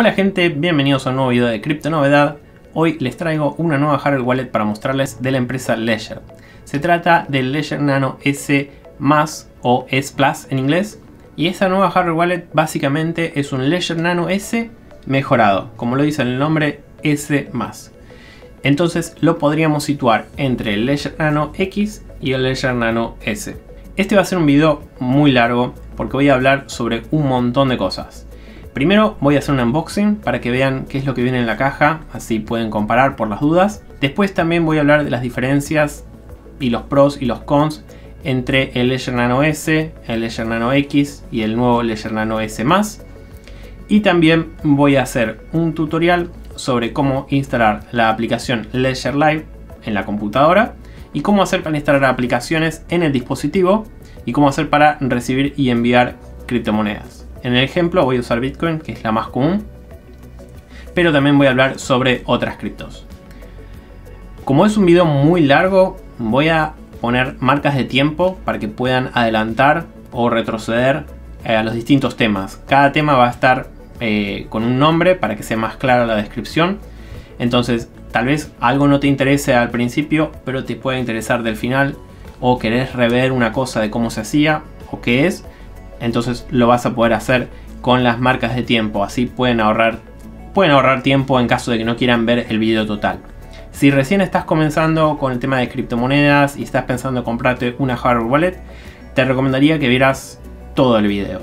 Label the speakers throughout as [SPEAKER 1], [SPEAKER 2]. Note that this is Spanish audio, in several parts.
[SPEAKER 1] Hola gente, bienvenidos a un nuevo video de Cripto Novedad. Hoy les traigo una nueva hardware wallet para mostrarles de la empresa Ledger. Se trata del Ledger Nano S o S Plus en inglés. Y esta nueva hardware wallet básicamente es un Ledger Nano S mejorado, como lo dice en el nombre S Entonces lo podríamos situar entre el Ledger Nano X y el Ledger Nano S. Este va a ser un video muy largo porque voy a hablar sobre un montón de cosas Primero voy a hacer un unboxing para que vean qué es lo que viene en la caja, así pueden comparar por las dudas. Después también voy a hablar de las diferencias y los pros y los cons entre el Ledger Nano S, el Ledger Nano X y el nuevo Ledger Nano S+. Y también voy a hacer un tutorial sobre cómo instalar la aplicación Ledger Live en la computadora y cómo hacer para instalar aplicaciones en el dispositivo y cómo hacer para recibir y enviar criptomonedas. En el ejemplo voy a usar Bitcoin, que es la más común, pero también voy a hablar sobre otras criptos. Como es un video muy largo, voy a poner marcas de tiempo para que puedan adelantar o retroceder eh, a los distintos temas. Cada tema va a estar eh, con un nombre para que sea más clara la descripción. Entonces, tal vez algo no te interese al principio, pero te pueda interesar del final o querés rever una cosa de cómo se hacía o qué es entonces lo vas a poder hacer con las marcas de tiempo, así pueden ahorrar, pueden ahorrar tiempo en caso de que no quieran ver el video total. Si recién estás comenzando con el tema de criptomonedas y estás pensando en comprarte una hardware wallet, te recomendaría que vieras todo el video.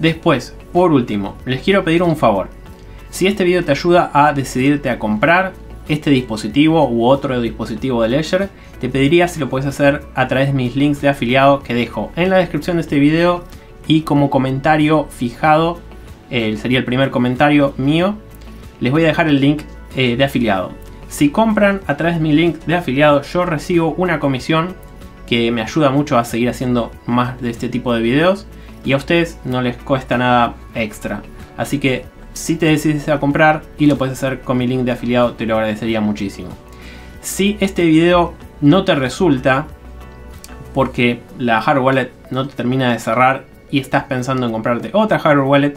[SPEAKER 1] Después, por último, les quiero pedir un favor. Si este video te ayuda a decidirte a comprar este dispositivo u otro dispositivo de Ledger, te pediría si lo puedes hacer a través de mis links de afiliado que dejo en la descripción de este video y como comentario fijado, sería el primer comentario mío, les voy a dejar el link eh, de afiliado. Si compran a través de mi link de afiliado, yo recibo una comisión que me ayuda mucho a seguir haciendo más de este tipo de videos y a ustedes no les cuesta nada extra. Así que si te decides a comprar y lo puedes hacer con mi link de afiliado, te lo agradecería muchísimo. Si este video no te resulta porque la hard wallet no te termina de cerrar y estás pensando en comprarte otra hardware wallet,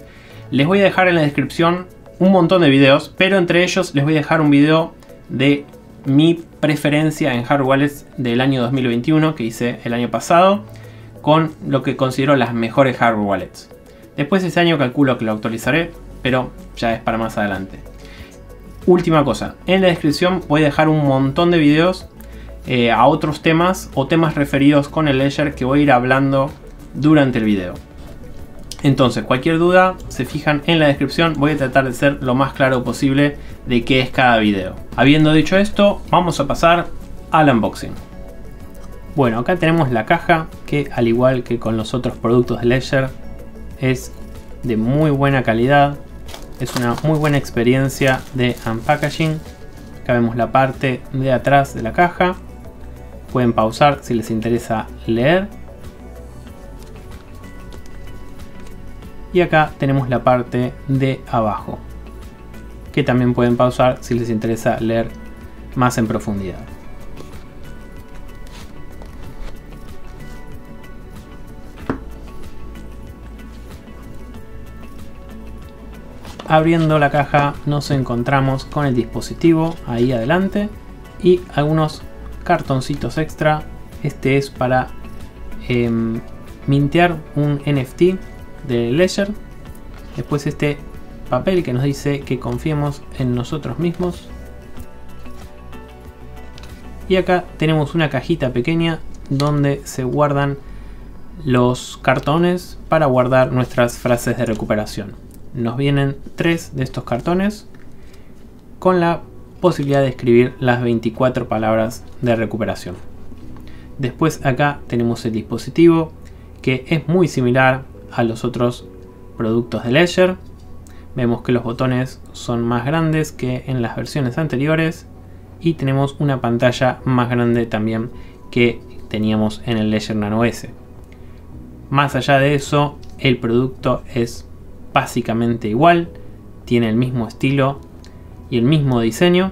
[SPEAKER 1] les voy a dejar en la descripción un montón de videos, pero entre ellos les voy a dejar un video de mi preferencia en hardware wallets del año 2021 que hice el año pasado con lo que considero las mejores hardware wallets. Después ese año calculo que lo actualizaré, pero ya es para más adelante. Última cosa, en la descripción voy a dejar un montón de videos eh, a otros temas o temas referidos con el Ledger que voy a ir hablando durante el video. Entonces, cualquier duda, se fijan en la descripción, voy a tratar de ser lo más claro posible de qué es cada video. Habiendo dicho esto, vamos a pasar al unboxing. Bueno, acá tenemos la caja que al igual que con los otros productos de Ledger es de muy buena calidad. Es una muy buena experiencia de unpackaging. Acá vemos la parte de atrás de la caja. Pueden pausar si les interesa leer. y acá tenemos la parte de abajo que también pueden pausar si les interesa leer más en profundidad. Abriendo la caja nos encontramos con el dispositivo ahí adelante y algunos cartoncitos extra. Este es para em, mintear un NFT de Ledger. Después este papel que nos dice que confiemos en nosotros mismos. Y acá tenemos una cajita pequeña donde se guardan los cartones para guardar nuestras frases de recuperación. Nos vienen tres de estos cartones con la posibilidad de escribir las 24 palabras de recuperación. Después acá tenemos el dispositivo que es muy similar a los otros productos de Ledger. Vemos que los botones son más grandes que en las versiones anteriores y tenemos una pantalla más grande también que teníamos en el Ledger Nano S. Más allá de eso, el producto es básicamente igual, tiene el mismo estilo y el mismo diseño.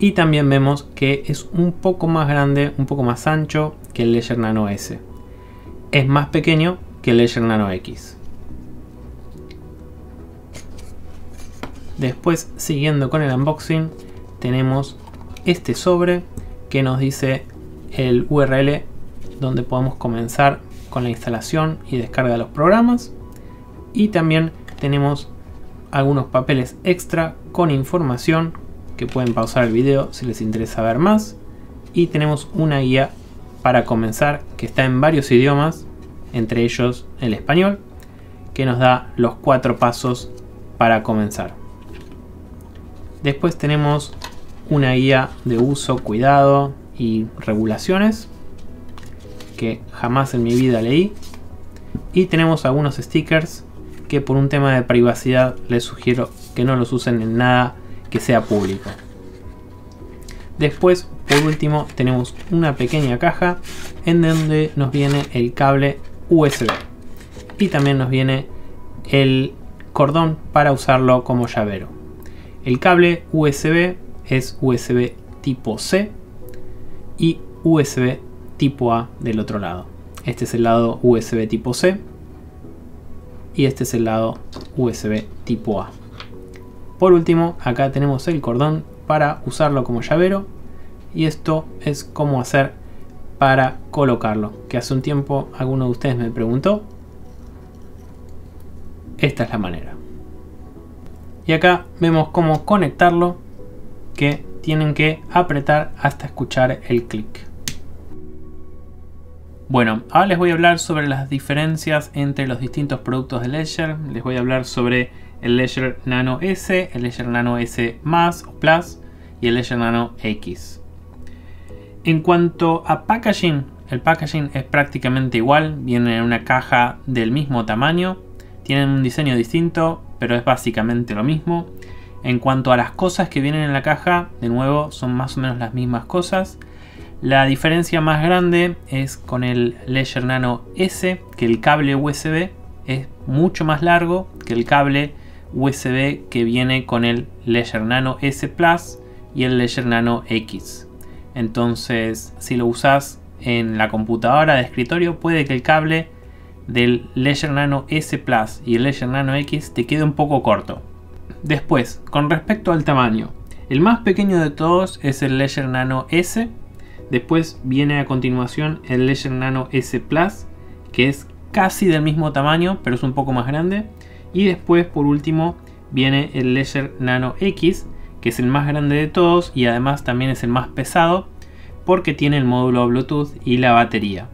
[SPEAKER 1] Y también vemos que es un poco más grande, un poco más ancho que el Ledger Nano S es más pequeño que el Ledger Nano X. Después, siguiendo con el unboxing, tenemos este sobre que nos dice el URL donde podemos comenzar con la instalación y descarga de los programas. Y también tenemos algunos papeles extra con información que pueden pausar el video si les interesa ver más. Y tenemos una guía para comenzar que está en varios idiomas, entre ellos el español, que nos da los cuatro pasos para comenzar. Después tenemos una guía de uso, cuidado y regulaciones que jamás en mi vida leí. Y tenemos algunos stickers que por un tema de privacidad les sugiero que no los usen en nada que sea público. Después por último tenemos una pequeña caja en donde nos viene el cable USB y también nos viene el cordón para usarlo como llavero. El cable USB es USB tipo C y USB tipo A del otro lado. Este es el lado USB tipo C y este es el lado USB tipo A. Por último, acá tenemos el cordón para usarlo como llavero y esto es cómo hacer para colocarlo que hace un tiempo alguno de ustedes me preguntó esta es la manera y acá vemos cómo conectarlo que tienen que apretar hasta escuchar el clic bueno, ahora les voy a hablar sobre las diferencias entre los distintos productos de Ledger. Les voy a hablar sobre el Ledger Nano S, el Ledger Nano S Plus y el Ledger Nano X. En cuanto a packaging, el packaging es prácticamente igual, viene en una caja del mismo tamaño, tienen un diseño distinto, pero es básicamente lo mismo. En cuanto a las cosas que vienen en la caja, de nuevo son más o menos las mismas cosas. La diferencia más grande es con el Ledger Nano S, que el cable USB es mucho más largo que el cable USB que viene con el Ledger Nano S Plus y el Ledger Nano X. Entonces, si lo usas en la computadora de escritorio, puede que el cable del Ledger Nano S Plus y el Ledger Nano X te quede un poco corto. Después, con respecto al tamaño, el más pequeño de todos es el Ledger Nano S. Después viene a continuación el Ledger Nano S Plus, que es casi del mismo tamaño, pero es un poco más grande. Y después, por último, viene el Ledger Nano X, que es el más grande de todos y además también es el más pesado porque tiene el módulo Bluetooth y la batería.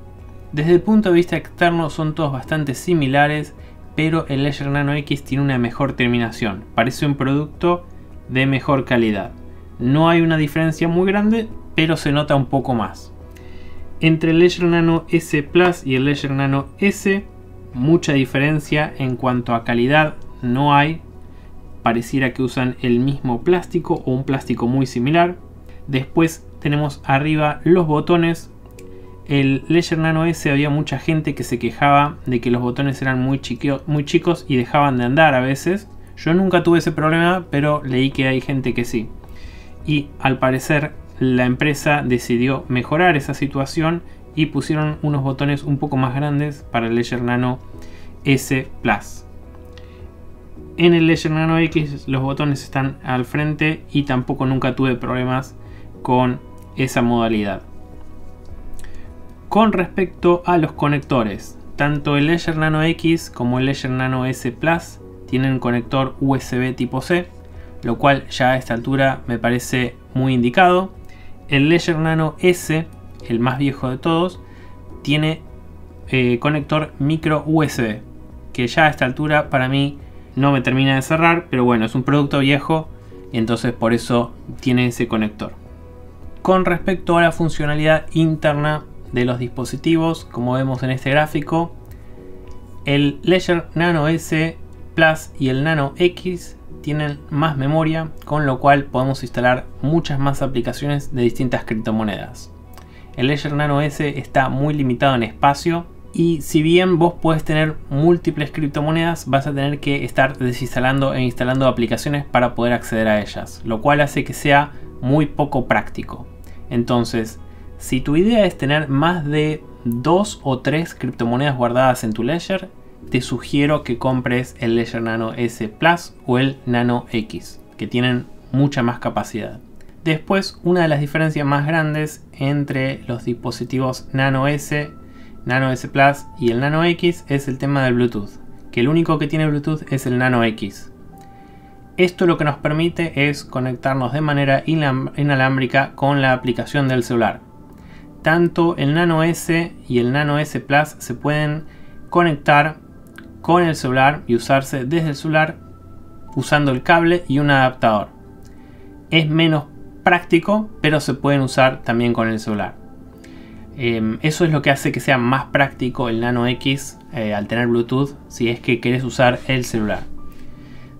[SPEAKER 1] Desde el punto de vista externo son todos bastante similares, pero el Ledger Nano X tiene una mejor terminación, parece un producto de mejor calidad. No hay una diferencia muy grande, pero se nota un poco más. Entre el Ledger Nano S Plus y el Ledger Nano S, mucha diferencia en cuanto a calidad no hay, pareciera que usan el mismo plástico o un plástico muy similar. Después tenemos arriba los botones. El Ledger Nano S había mucha gente que se quejaba de que los botones eran muy, chicos y dejaban de andar a veces. Yo nunca tuve ese problema, pero leí que hay gente que sí. Y al parecer la empresa decidió mejorar esa situación y pusieron unos botones un poco más grandes para el Ledger Nano S Plus en el Ledger Nano X los botones están al frente y tampoco nunca tuve problemas con esa modalidad. Con respecto a los conectores, tanto el Ledger Nano X como el Ledger Nano S Plus tienen conector USB tipo C, lo cual ya a esta altura me parece muy indicado. El Ledger Nano S, el más viejo de todos, tiene eh, conector micro USB, que ya a esta altura para mí no me termina de cerrar, pero bueno, es un producto viejo, entonces por eso tiene ese conector. Con respecto a la funcionalidad interna de los dispositivos, como vemos en este gráfico, el Ledger Nano S Plus y el Nano X tienen más memoria, con lo cual podemos instalar muchas más aplicaciones de distintas criptomonedas. El Ledger Nano S está muy limitado en espacio, y si bien vos puedes tener múltiples criptomonedas, vas a tener que estar desinstalando e instalando aplicaciones para poder acceder a ellas, lo cual hace que sea muy poco práctico. Entonces, si tu idea es tener más de dos o tres criptomonedas guardadas en tu Ledger, te sugiero que compres el Ledger Nano S Plus o el Nano X, que tienen mucha más capacidad. Después, una de las diferencias más grandes entre los dispositivos Nano S Nano S Plus y el Nano X es el tema del Bluetooth, que el único que tiene Bluetooth es el Nano X. Esto lo que nos permite es conectarnos de manera inalámbrica con la aplicación del celular. Tanto el Nano S y el Nano S Plus se pueden conectar con el celular y usarse desde el celular usando el cable y un adaptador. Es menos práctico, pero se pueden usar también con el celular. Em, eso es lo que hace que sea más práctico el Nano X eh, al tener Bluetooth si es que querés usar el celular.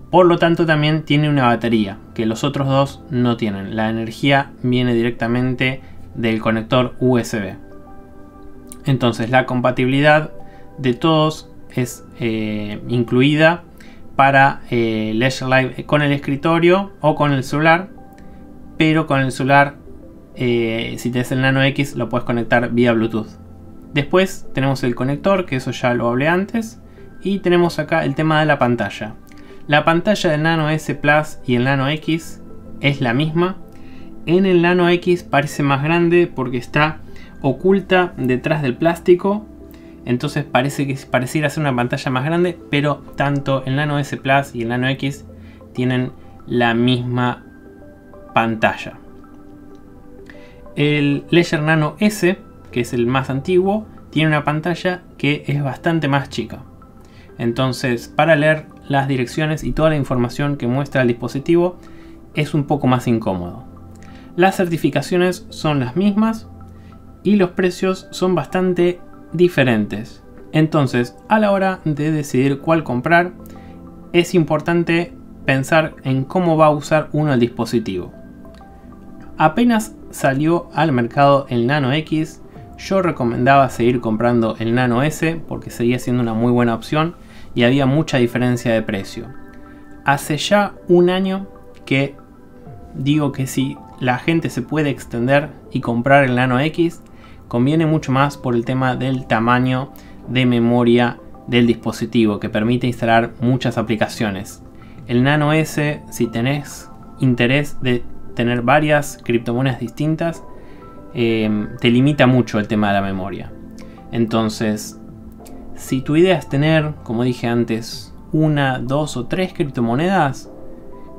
[SPEAKER 1] Por lo tanto también tiene una batería que los otros dos no tienen. La energía viene directamente del conector USB. Entonces la compatibilidad de todos es eh, incluida para eh, Live con el escritorio o con el celular, pero con el celular eh, si tenés el Nano X lo puedes conectar vía Bluetooth. Después tenemos el conector, que eso ya lo hablé antes. Y tenemos acá el tema de la pantalla. La pantalla del Nano S Plus y el Nano X es la misma. En el Nano X parece más grande porque está oculta detrás del plástico. Entonces parece que pareciera ser una pantalla más grande, pero tanto el Nano S Plus y el Nano X tienen la misma pantalla. El Ledger Nano S, que es el más antiguo, tiene una pantalla que es bastante más chica. Entonces, para leer las direcciones y toda la información que muestra el dispositivo, es un poco más incómodo. Las certificaciones son las mismas y los precios son bastante diferentes. Entonces, a la hora de decidir cuál comprar, es importante pensar en cómo va a usar uno el dispositivo. Apenas salió al mercado el Nano X, yo recomendaba seguir comprando el Nano S porque seguía siendo una muy buena opción y había mucha diferencia de precio. Hace ya un año que digo que si la gente se puede extender y comprar el Nano X, conviene mucho más por el tema del tamaño de memoria del dispositivo que permite instalar muchas aplicaciones. El Nano S, si tenés interés de tener varias criptomonedas distintas eh, te limita mucho el tema de la memoria. Entonces, si tu idea es tener, como dije antes, una, dos o tres criptomonedas,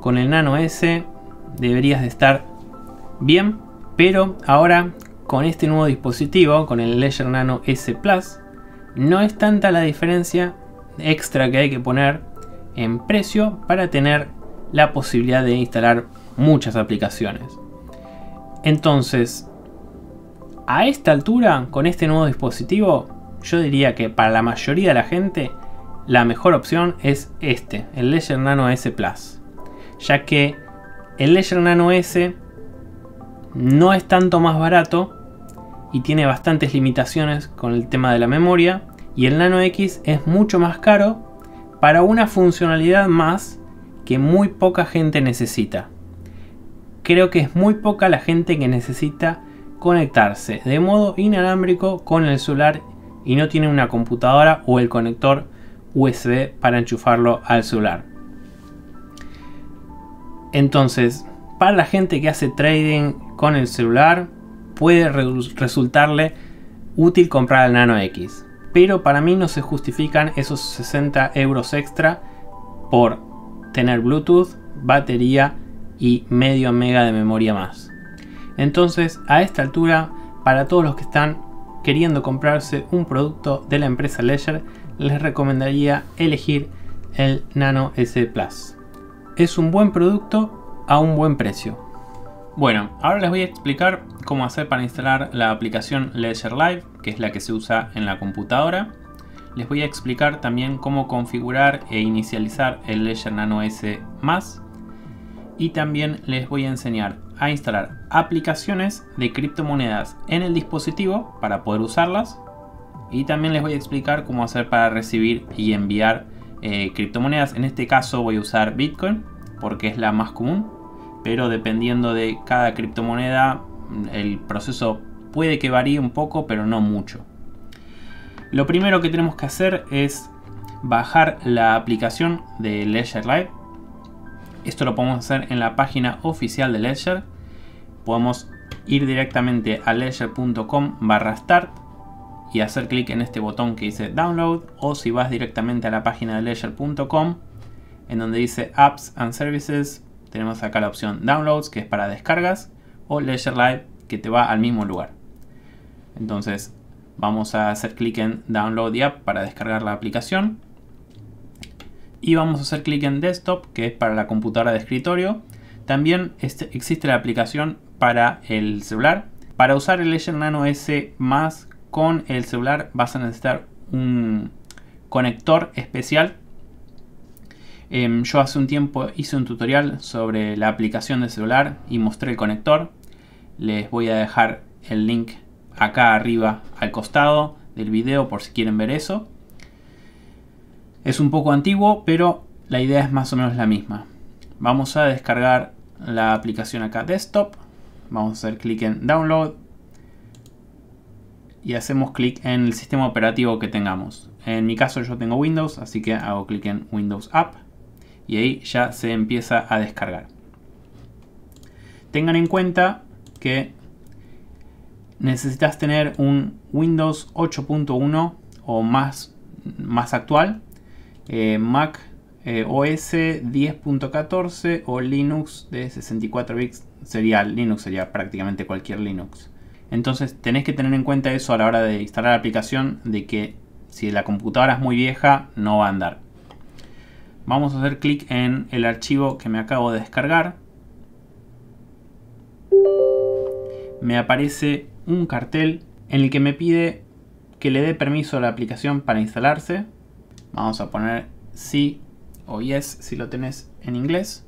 [SPEAKER 1] con el Nano S deberías de estar bien, pero ahora con este nuevo dispositivo, con el Ledger Nano S Plus, no es tanta la diferencia extra que hay que poner en precio para tener la posibilidad de instalar muchas aplicaciones. Entonces, a esta altura, con este nuevo dispositivo, yo diría que para la mayoría de la gente, la mejor opción es este, el Ledger Nano S Plus. Ya que el Ledger Nano S no es tanto más barato y tiene bastantes limitaciones con el tema de la memoria. Y el Nano X es mucho más caro para una funcionalidad más que muy poca gente necesita creo que es muy poca la gente que necesita conectarse de modo inalámbrico con el celular y no tiene una computadora o el conector USB para enchufarlo al celular. Entonces, para la gente que hace trading con el celular, puede resultarle útil comprar el Nano X. Pero para mí no se justifican esos 60 euros extra por tener Bluetooth, batería y medio mega de memoria más. Entonces, a esta altura, para todos los que están queriendo comprarse un producto de la empresa Ledger, les recomendaría elegir el Nano S Plus. Es un buen producto a un buen precio. Bueno, ahora les voy a explicar cómo hacer para instalar la aplicación Ledger Live, que es la que se usa en la computadora. Les voy a explicar también cómo configurar e inicializar el Ledger Nano S y también les voy a enseñar a instalar aplicaciones de criptomonedas en el dispositivo para poder usarlas y también les voy a explicar cómo hacer para recibir y enviar eh, criptomonedas. En este caso voy a usar Bitcoin porque es la más común, pero dependiendo de cada criptomoneda el proceso puede que varíe un poco, pero no mucho. Lo primero que tenemos que hacer es bajar la aplicación de Ledger Live esto lo podemos hacer en la página oficial de Ledger. Podemos ir directamente a ledger.com barra start y hacer clic en este botón que dice download o si vas directamente a la página de ledger.com en donde dice apps and services tenemos acá la opción downloads que es para descargas o ledger live que te va al mismo lugar entonces vamos a hacer clic en download y app para descargar la aplicación y vamos a hacer clic en desktop que es para la computadora de escritorio también este, existe la aplicación para el celular para usar el Legend Nano S más con el celular vas a necesitar un conector especial em, yo hace un tiempo hice un tutorial sobre la aplicación de celular y mostré el conector les voy a dejar el link acá arriba al costado del video por si quieren ver eso es un poco antiguo, pero la idea es más o menos la misma. Vamos a descargar la aplicación acá desktop. Vamos a hacer clic en download. Y hacemos clic en el sistema operativo que tengamos. En mi caso yo tengo Windows, así que hago clic en Windows App. Y ahí ya se empieza a descargar. Tengan en cuenta que necesitas tener un Windows 8.1 o más, más actual eh, Mac eh, OS 10.14 o Linux de 64 bits sería Linux, sería prácticamente cualquier Linux. Entonces tenés que tener en cuenta eso a la hora de instalar la aplicación, de que si la computadora es muy vieja no va a andar. Vamos a hacer clic en el archivo que me acabo de descargar. Me aparece un cartel en el que me pide que le dé permiso a la aplicación para instalarse Vamos a poner sí o yes si lo tenés en inglés.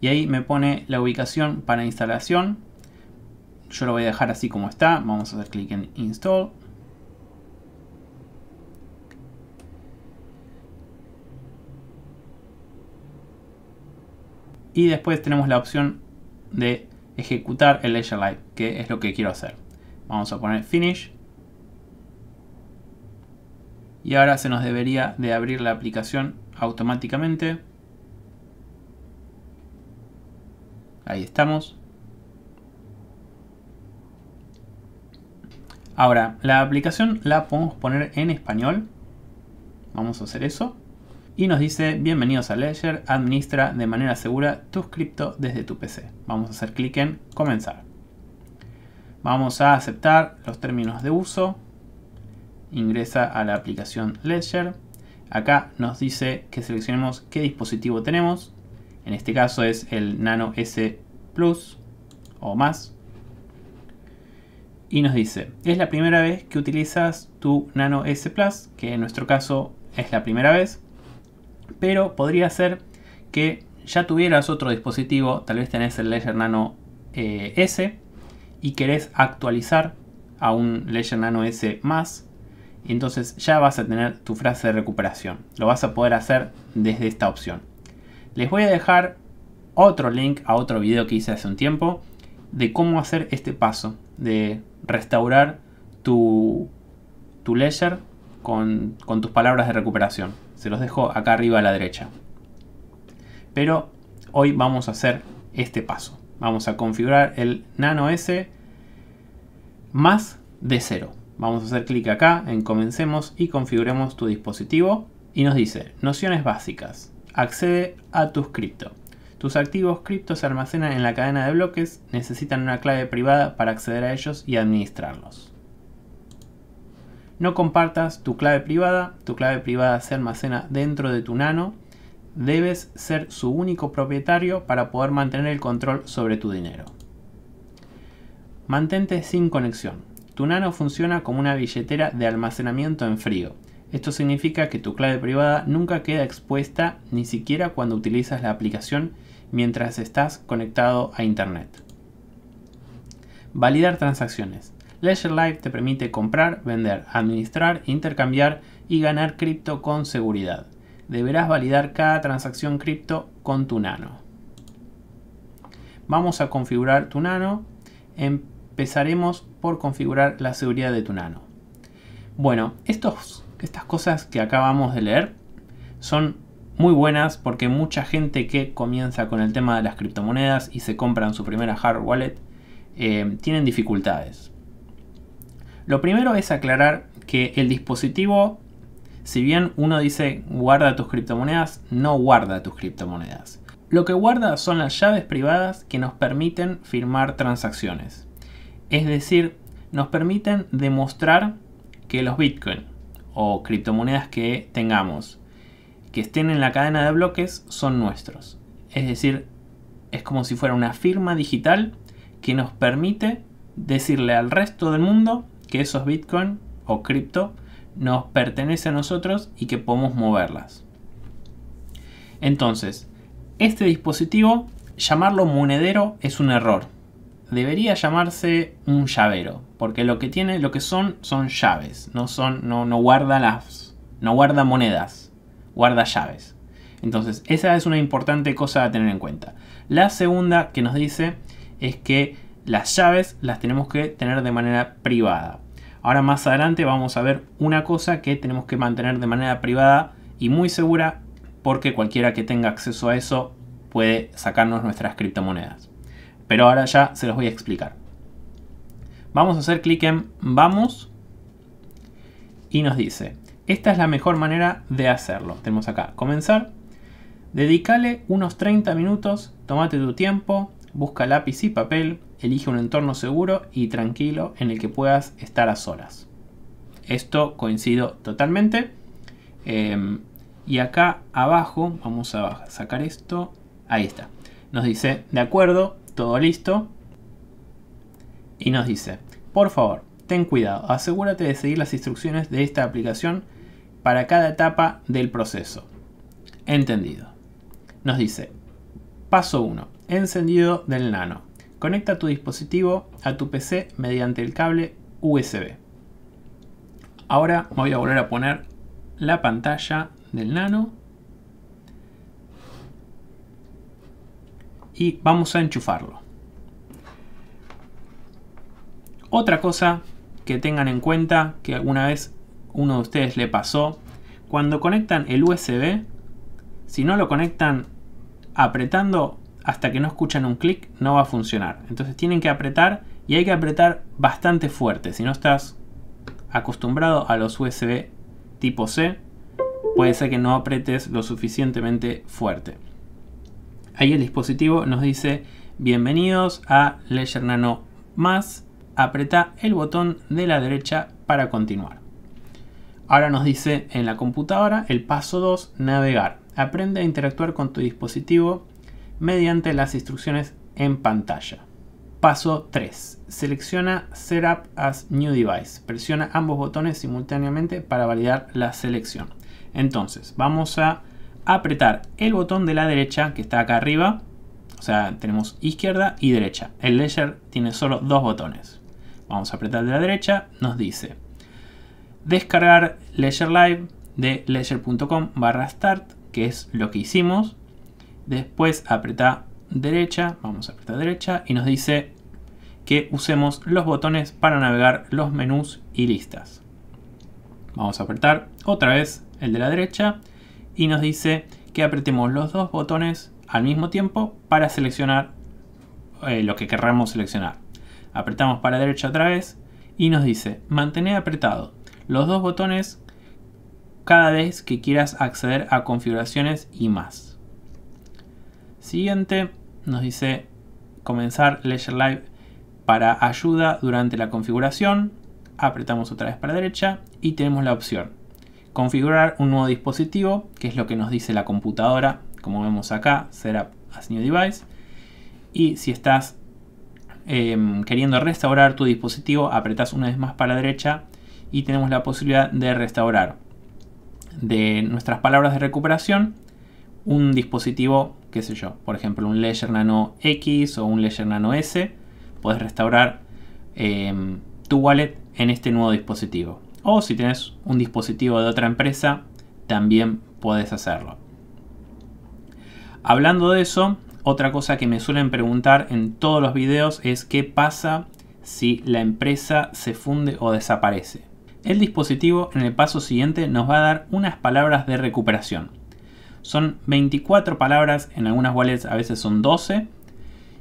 [SPEAKER 1] Y ahí me pone la ubicación para instalación. Yo lo voy a dejar así como está. Vamos a hacer clic en install. Y después tenemos la opción de ejecutar el Azure Live, que es lo que quiero hacer. Vamos a poner finish y ahora se nos debería de abrir la aplicación automáticamente. Ahí estamos. Ahora, la aplicación la podemos poner en español. Vamos a hacer eso. Y nos dice, bienvenidos a Ledger, administra de manera segura tu cripto desde tu PC. Vamos a hacer clic en comenzar. Vamos a aceptar los términos de uso ingresa a la aplicación Ledger. Acá nos dice que seleccionemos qué dispositivo tenemos. En este caso es el Nano S Plus o más. Y nos dice, es la primera vez que utilizas tu Nano S Plus, que en nuestro caso es la primera vez. Pero podría ser que ya tuvieras otro dispositivo, tal vez tenés el Ledger Nano eh, S y querés actualizar a un Ledger Nano S más entonces ya vas a tener tu frase de recuperación. Lo vas a poder hacer desde esta opción. Les voy a dejar otro link a otro video que hice hace un tiempo de cómo hacer este paso de restaurar tu, tu ledger con, con tus palabras de recuperación. Se los dejo acá arriba a la derecha. Pero hoy vamos a hacer este paso. Vamos a configurar el Nano S más de cero. Vamos a hacer clic acá en Comencemos y configuremos tu dispositivo. Y nos dice, nociones básicas. Accede a tus cripto. Tus activos cripto se almacenan en la cadena de bloques, necesitan una clave privada para acceder a ellos y administrarlos. No compartas tu clave privada, tu clave privada se almacena dentro de tu nano. Debes ser su único propietario para poder mantener el control sobre tu dinero. Mantente sin conexión. Tu nano funciona como una billetera de almacenamiento en frío. Esto significa que tu clave privada nunca queda expuesta ni siquiera cuando utilizas la aplicación mientras estás conectado a Internet. Validar transacciones. Ledger Live te permite comprar, vender, administrar, intercambiar y ganar cripto con seguridad. Deberás validar cada transacción cripto con tu nano. Vamos a configurar tu nano. En empezaremos por configurar la seguridad de tu nano. Bueno, estos, estas cosas que acabamos de leer son muy buenas porque mucha gente que comienza con el tema de las criptomonedas y se compran su primera hard wallet eh, tienen dificultades. Lo primero es aclarar que el dispositivo, si bien uno dice guarda tus criptomonedas, no guarda tus criptomonedas. Lo que guarda son las llaves privadas que nos permiten firmar transacciones. Es decir, nos permiten demostrar que los Bitcoin o criptomonedas que tengamos que estén en la cadena de bloques son nuestros. Es decir, es como si fuera una firma digital que nos permite decirle al resto del mundo que esos Bitcoin o cripto nos pertenecen a nosotros y que podemos moverlas. Entonces, este dispositivo, llamarlo monedero es un error debería llamarse un llavero, porque lo que tiene, lo que son, son llaves, no son, no, no guarda las, no guarda monedas, guarda llaves. Entonces, esa es una importante cosa a tener en cuenta. La segunda que nos dice es que las llaves las tenemos que tener de manera privada. Ahora más adelante vamos a ver una cosa que tenemos que mantener de manera privada y muy segura porque cualquiera que tenga acceso a eso puede sacarnos nuestras criptomonedas. Pero ahora ya se los voy a explicar. Vamos a hacer clic en Vamos. Y nos dice, esta es la mejor manera de hacerlo. Tenemos acá, comenzar. Dedícale unos 30 minutos, Tómate tu tiempo, busca lápiz y papel, elige un entorno seguro y tranquilo en el que puedas estar a solas. Esto coincido totalmente. Em, y acá abajo, vamos a sacar esto. Ahí está. Nos dice, de acuerdo, todo listo. Y nos dice, por favor, ten cuidado, asegúrate de seguir las instrucciones de esta aplicación para cada etapa del proceso. Entendido. Nos dice, paso 1, encendido del nano. Conecta tu dispositivo a tu PC mediante el cable USB. Ahora voy a volver a poner la pantalla del nano y vamos a enchufarlo. Otra cosa que tengan en cuenta que alguna vez uno de ustedes le pasó, cuando conectan el USB, si no lo conectan apretando hasta que no escuchan un clic, no va a funcionar. Entonces tienen que apretar y hay que apretar bastante fuerte. Si no estás acostumbrado a los USB tipo C, puede ser que no apretes lo suficientemente fuerte. Ahí el dispositivo nos dice bienvenidos a Ledger Nano más. Apreta el botón de la derecha para continuar. Ahora nos dice en la computadora el paso 2, navegar. Aprende a interactuar con tu dispositivo mediante las instrucciones en pantalla. Paso 3. Selecciona Setup as New Device. Presiona ambos botones simultáneamente para validar la selección. Entonces, vamos a apretar el botón de la derecha que está acá arriba. O sea, tenemos izquierda y derecha. El Ledger tiene solo dos botones. Vamos a apretar de la derecha. Nos dice descargar Ledger Live de ledger.com barra start, que es lo que hicimos. Después apretar derecha, vamos a apretar derecha y nos dice que usemos los botones para navegar los menús y listas. Vamos a apretar otra vez el de la derecha y nos dice que apretemos los dos botones al mismo tiempo para seleccionar eh, lo que querramos seleccionar. Apretamos para derecha otra vez y nos dice mantener apretado los dos botones cada vez que quieras acceder a configuraciones y más. Siguiente nos dice comenzar Leisure Live para ayuda durante la configuración. Apretamos otra vez para derecha y tenemos la opción Configurar un nuevo dispositivo, que es lo que nos dice la computadora, como vemos acá, Setup as New Device. Y si estás em, queriendo restaurar tu dispositivo, apretas una vez más para la derecha y tenemos la posibilidad de restaurar de nuestras palabras de recuperación un dispositivo, qué sé yo, por ejemplo un Ledger Nano X o un Ledger Nano S, puedes restaurar em, tu wallet en este nuevo dispositivo. O si tienes un dispositivo de otra empresa, también puedes hacerlo. Hablando de eso, otra cosa que me suelen preguntar en todos los videos es qué pasa si la empresa se funde o desaparece. El dispositivo en el paso siguiente nos va a dar unas palabras de recuperación. Son 24 palabras, en algunas wallets a veces son 12.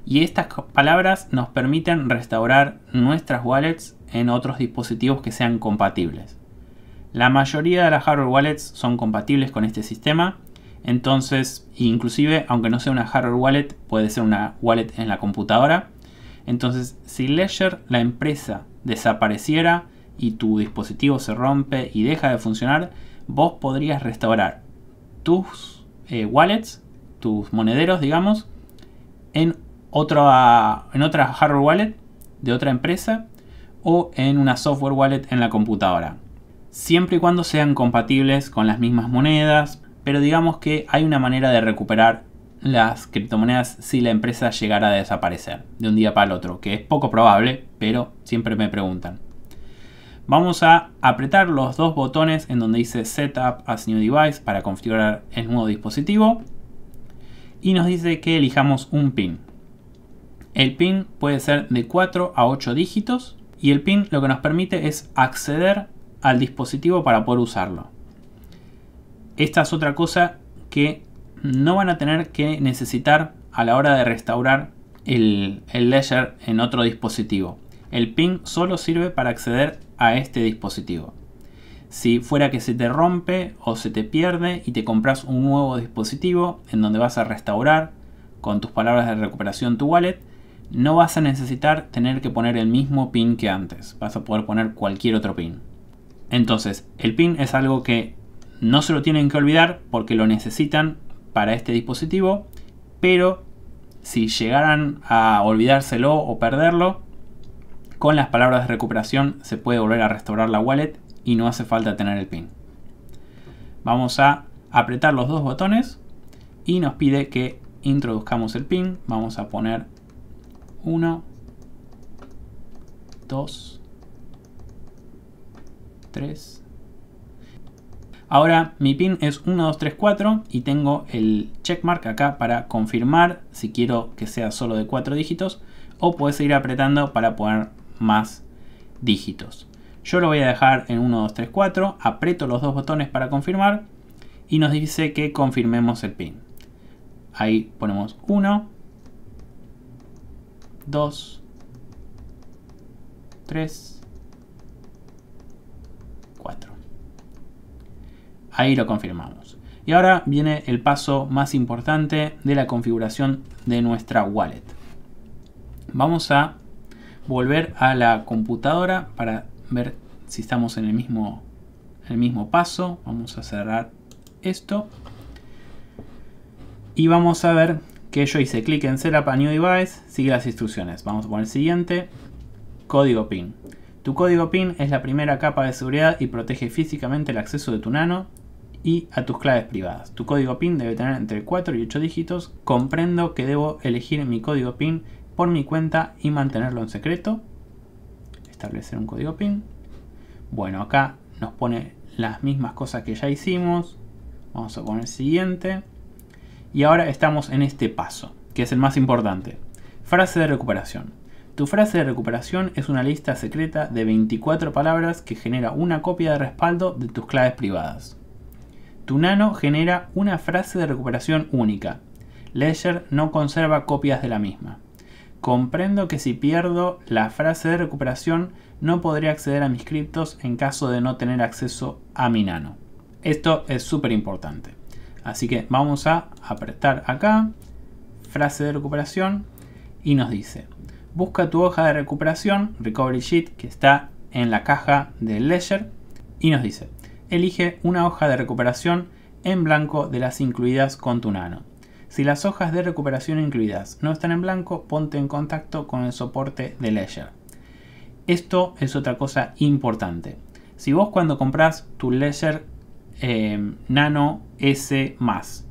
[SPEAKER 1] Y estas palabras nos permiten restaurar nuestras wallets en otros dispositivos que sean compatibles. La mayoría de las hardware wallets son compatibles con este sistema, entonces inclusive aunque no sea una hardware wallet, puede ser una wallet en la computadora. Entonces si Ledger, la empresa, desapareciera y tu dispositivo se rompe y deja de funcionar, vos podrías restaurar tus eh, wallets, tus monederos, digamos, en otra, en otra hardware wallet de otra empresa o en una software wallet en la computadora. Siempre y cuando sean compatibles con las mismas monedas, pero digamos que hay una manera de recuperar las criptomonedas si la empresa llegara a desaparecer de un día para el otro, que es poco probable, pero siempre me preguntan. Vamos a apretar los dos botones en donde dice Setup as New Device para configurar el nuevo dispositivo y nos dice que elijamos un pin. El pin puede ser de 4 a 8 dígitos y el pin lo que nos permite es acceder al dispositivo para poder usarlo. Esta es otra cosa que no van a tener que necesitar a la hora de restaurar el, ledger en otro dispositivo. El pin solo sirve para acceder a este dispositivo. Si fuera que se te rompe o se te pierde y te compras un nuevo dispositivo en donde vas a restaurar con tus palabras de recuperación tu wallet, no vas a necesitar tener que poner el mismo pin que antes. Vas a poder poner cualquier otro pin. Entonces, el pin es algo que no se lo tienen que olvidar porque lo necesitan para este dispositivo, pero si llegaran a olvidárselo o perderlo, con las palabras de recuperación se puede volver a restaurar la wallet y no hace falta tener el pin. Vamos a apretar los dos botones y nos pide que introduzcamos el pin. Vamos a poner 1, 2, 3. Ahora mi pin es 1, 2, 3, 4 y tengo el checkmark acá para confirmar si quiero que sea solo de 4 dígitos o puedes seguir apretando para poner más dígitos. Yo lo voy a dejar en 1, 2, 3, 4, aprieto los dos botones para confirmar y nos dice que confirmemos el pin. Ahí ponemos 1, 2, 3, 4. Ahí lo confirmamos. Y ahora viene el paso más importante de la configuración de nuestra wallet. Vamos a volver a la computadora para ver si estamos en el mismo, el mismo paso. Vamos a cerrar esto. Y vamos a ver que yo hice clic en Setup New Device, sigue las instrucciones. Vamos a poner siguiente, código PIN. Tu código PIN es la primera capa de seguridad y protege físicamente el acceso de tu nano y a tus claves privadas. Tu código PIN debe tener entre 4 y 8 dígitos. Comprendo que debo elegir mi código PIN por mi cuenta y mantenerlo en secreto. Establecer un código PIN. Bueno, acá nos pone las mismas cosas que ya hicimos. Vamos a poner siguiente. Y ahora estamos en este paso, que es el más importante. Frase de recuperación. Tu frase de recuperación es una lista secreta de 24 palabras que genera una copia de respaldo de tus claves privadas. Tu nano genera una frase de recuperación única. Ledger no conserva copias de la misma. Comprendo que si pierdo la frase de recuperación no podré acceder a mis criptos en caso de no tener acceso a mi nano. Esto es súper importante. Así que vamos a apretar acá, frase de recuperación, y nos dice, busca tu hoja de recuperación, recovery sheet, que está en la caja del ledger, y nos dice, elige una hoja de recuperación en blanco de las incluidas con tu nano. Si las hojas de recuperación incluidas no están en blanco, ponte en contacto con el soporte de Ledger. Esto es otra cosa importante. Si vos cuando compras tu Ledger eh, Nano S más.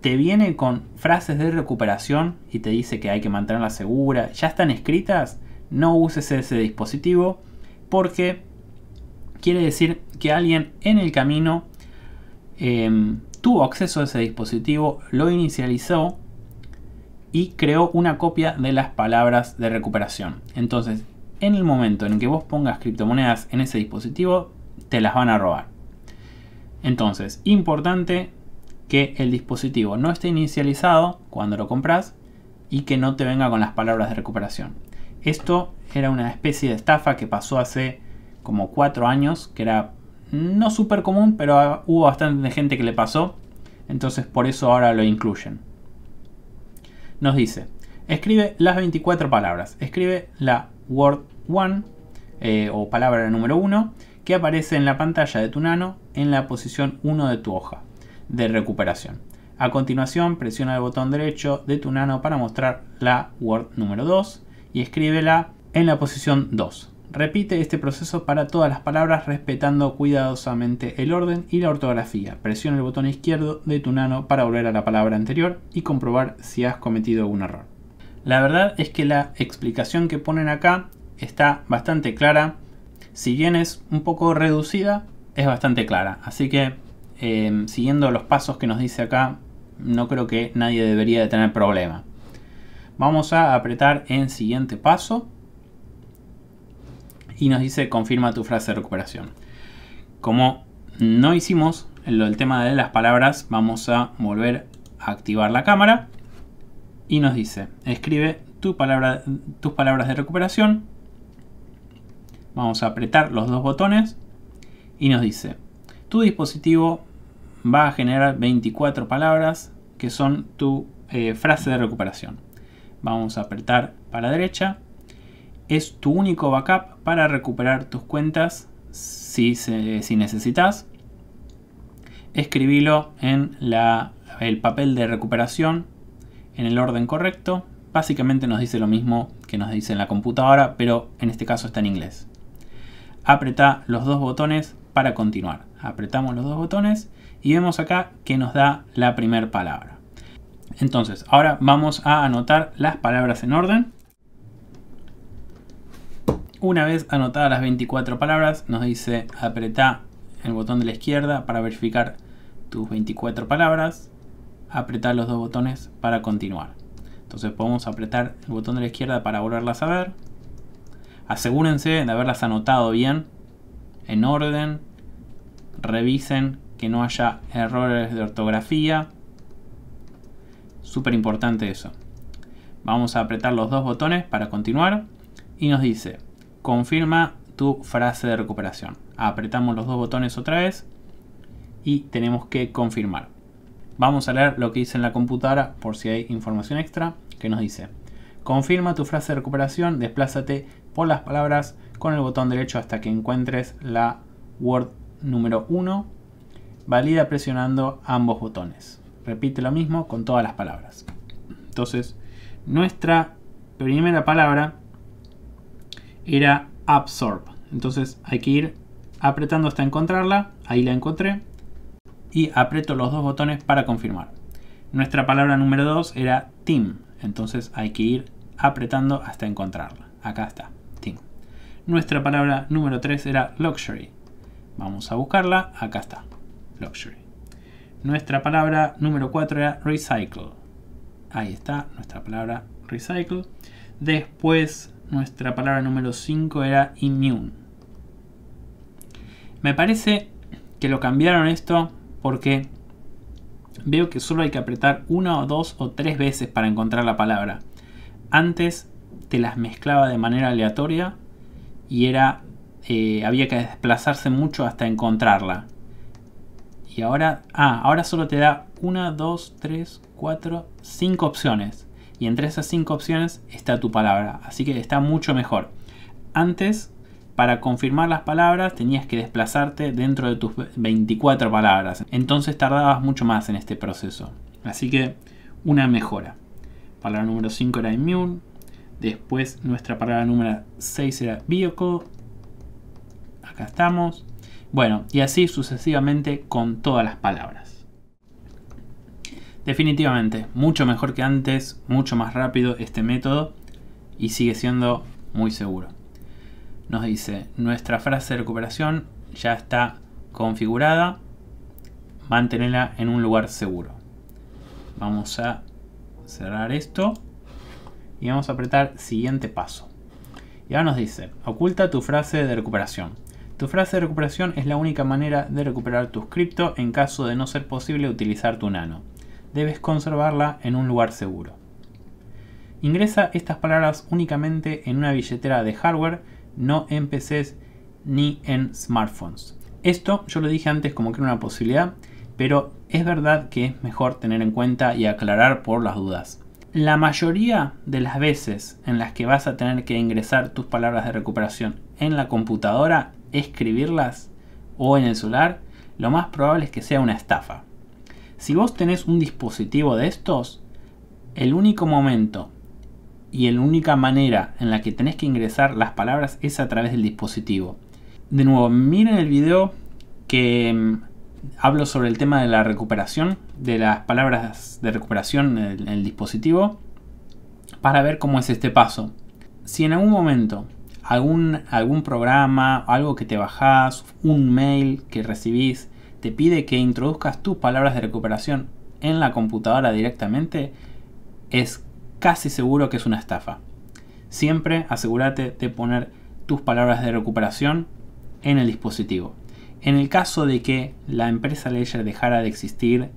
[SPEAKER 1] Te viene con frases de recuperación y te dice que hay que mantenerla segura. Ya están escritas, no uses ese dispositivo porque quiere decir que alguien en el camino em, tuvo acceso a ese dispositivo, lo inicializó y creó una copia de las palabras de recuperación. Entonces, en el momento en que vos pongas criptomonedas en ese dispositivo, te las van a robar. Entonces, importante que el dispositivo no esté inicializado cuando lo compras y que no te venga con las palabras de recuperación. Esto era una especie de estafa que pasó hace como cuatro años, que era no súper común, pero hubo bastante gente que le pasó, entonces por eso ahora lo incluyen. Nos dice, escribe las 24 palabras, escribe la word One eh, o palabra número 1 que aparece en la pantalla de tu nano en la posición 1 de tu hoja de recuperación. A continuación, presiona el botón derecho de tu nano para mostrar la Word número 2 y escríbela en la posición 2. Repite este proceso para todas las palabras respetando cuidadosamente el orden y la ortografía. Presiona el botón izquierdo de tu nano para volver a la palabra anterior y comprobar si has cometido algún error. La verdad es que la explicación que ponen acá está bastante clara, si bien es un poco reducida, es bastante clara. Así que em, siguiendo los pasos que nos dice acá, no creo que nadie debería de tener problema. Vamos a apretar en siguiente paso y nos dice confirma tu frase de recuperación. Como no hicimos el tema de las palabras, vamos a volver a activar la cámara y nos dice escribe tu palabra, tus palabras de recuperación. Vamos a apretar los dos botones y nos dice, tu dispositivo va a generar 24 palabras que son tu eh, frase de recuperación. Vamos a apretar para la derecha. Es tu único backup para recuperar tus cuentas si, necesitas. Escribilo en el papel de recuperación en el orden correcto. Básicamente nos dice lo mismo que nos dice en la computadora, pero en este caso está en inglés. Apreta los dos botones para continuar. Apretamos los dos botones y vemos acá que nos da la primera palabra. Entonces, ahora vamos a anotar las palabras en orden. Una vez anotadas las 24 palabras, nos dice apretar el botón de la izquierda para verificar tus 24 palabras. Apretar los dos botones para continuar. Entonces podemos apretar el botón de la izquierda para volverlas a ver. Asegúrense de haberlas anotado bien en orden. Revisen que no haya errores de ortografía. Súper importante eso. Vamos a apretar los dos botones para continuar. Y nos dice, confirma tu frase de recuperación. Apretamos los dos botones otra vez y tenemos que confirmar. Vamos a leer lo que dice en la computadora por si hay información extra que nos dice. Confirma tu frase de recuperación, desplázate por las palabras con el botón derecho hasta que encuentres la Word número 1. Valida presionando ambos botones. Repite lo mismo con todas las palabras. Entonces, nuestra primera palabra era absorb. Entonces hay que ir apretando hasta encontrarla. Ahí la encontré. Y aprieto los dos botones para confirmar. Nuestra palabra número 2 era team. Entonces hay que ir apretando hasta encontrarla. Acá está nuestra palabra número 3 era luxury. Vamos a buscarla, acá está, luxury. Nuestra palabra número 4 era recycle. Ahí está nuestra palabra recycle. Después nuestra palabra número 5 era immune. Me parece que lo cambiaron esto porque veo que solo hay que apretar una o dos o tres veces para encontrar la palabra. Antes te las mezclaba de manera aleatoria y era eh, había que desplazarse mucho hasta encontrarla. Y ahora, ah, ahora solo te da una, dos, tres, cuatro, cinco opciones. Y entre esas cinco opciones está tu palabra. Así que está mucho mejor. Antes, para confirmar las palabras, tenías que desplazarte dentro de tus 24 palabras. Entonces tardabas mucho más en este proceso. Así que una mejora. Palabra número 5 era immune. Después nuestra palabra número 6 era Bioco. Acá estamos. Bueno, y así sucesivamente con todas las palabras. Definitivamente, mucho mejor que antes, mucho más rápido este método y sigue siendo muy seguro. Nos dice, nuestra frase de recuperación ya está configurada, mantenerla en un lugar seguro. Vamos a cerrar esto y vamos a apretar siguiente paso. Y ahora nos dice, oculta tu frase de recuperación. Tu frase de recuperación es la única manera de recuperar tu cripto en caso de no ser posible utilizar tu nano. Debes conservarla en un lugar seguro. Ingresa estas palabras únicamente en una billetera de hardware, no en PCs ni en smartphones. Esto yo lo dije antes como que era una posibilidad, pero es verdad que es mejor tener en cuenta y aclarar por las dudas la mayoría de las veces en las que vas a tener que ingresar tus palabras de recuperación en la computadora, escribirlas o en el celular, lo más probable es que sea una estafa. Si vos tenés un dispositivo de estos, el único momento y la única manera en la que tenés que ingresar las palabras es a través del dispositivo. De nuevo, miren el video que mm, hablo sobre el tema de la recuperación, de las palabras de recuperación en el, dispositivo, para ver cómo es este paso. Si en algún momento algún, algún programa, algo que te bajás, un mail que recibís, te pide que introduzcas tus palabras de recuperación en la computadora directamente, es casi seguro que es una estafa. Siempre asegúrate de poner tus palabras de recuperación en el dispositivo. En el caso de que la empresa Ledger dejara de existir,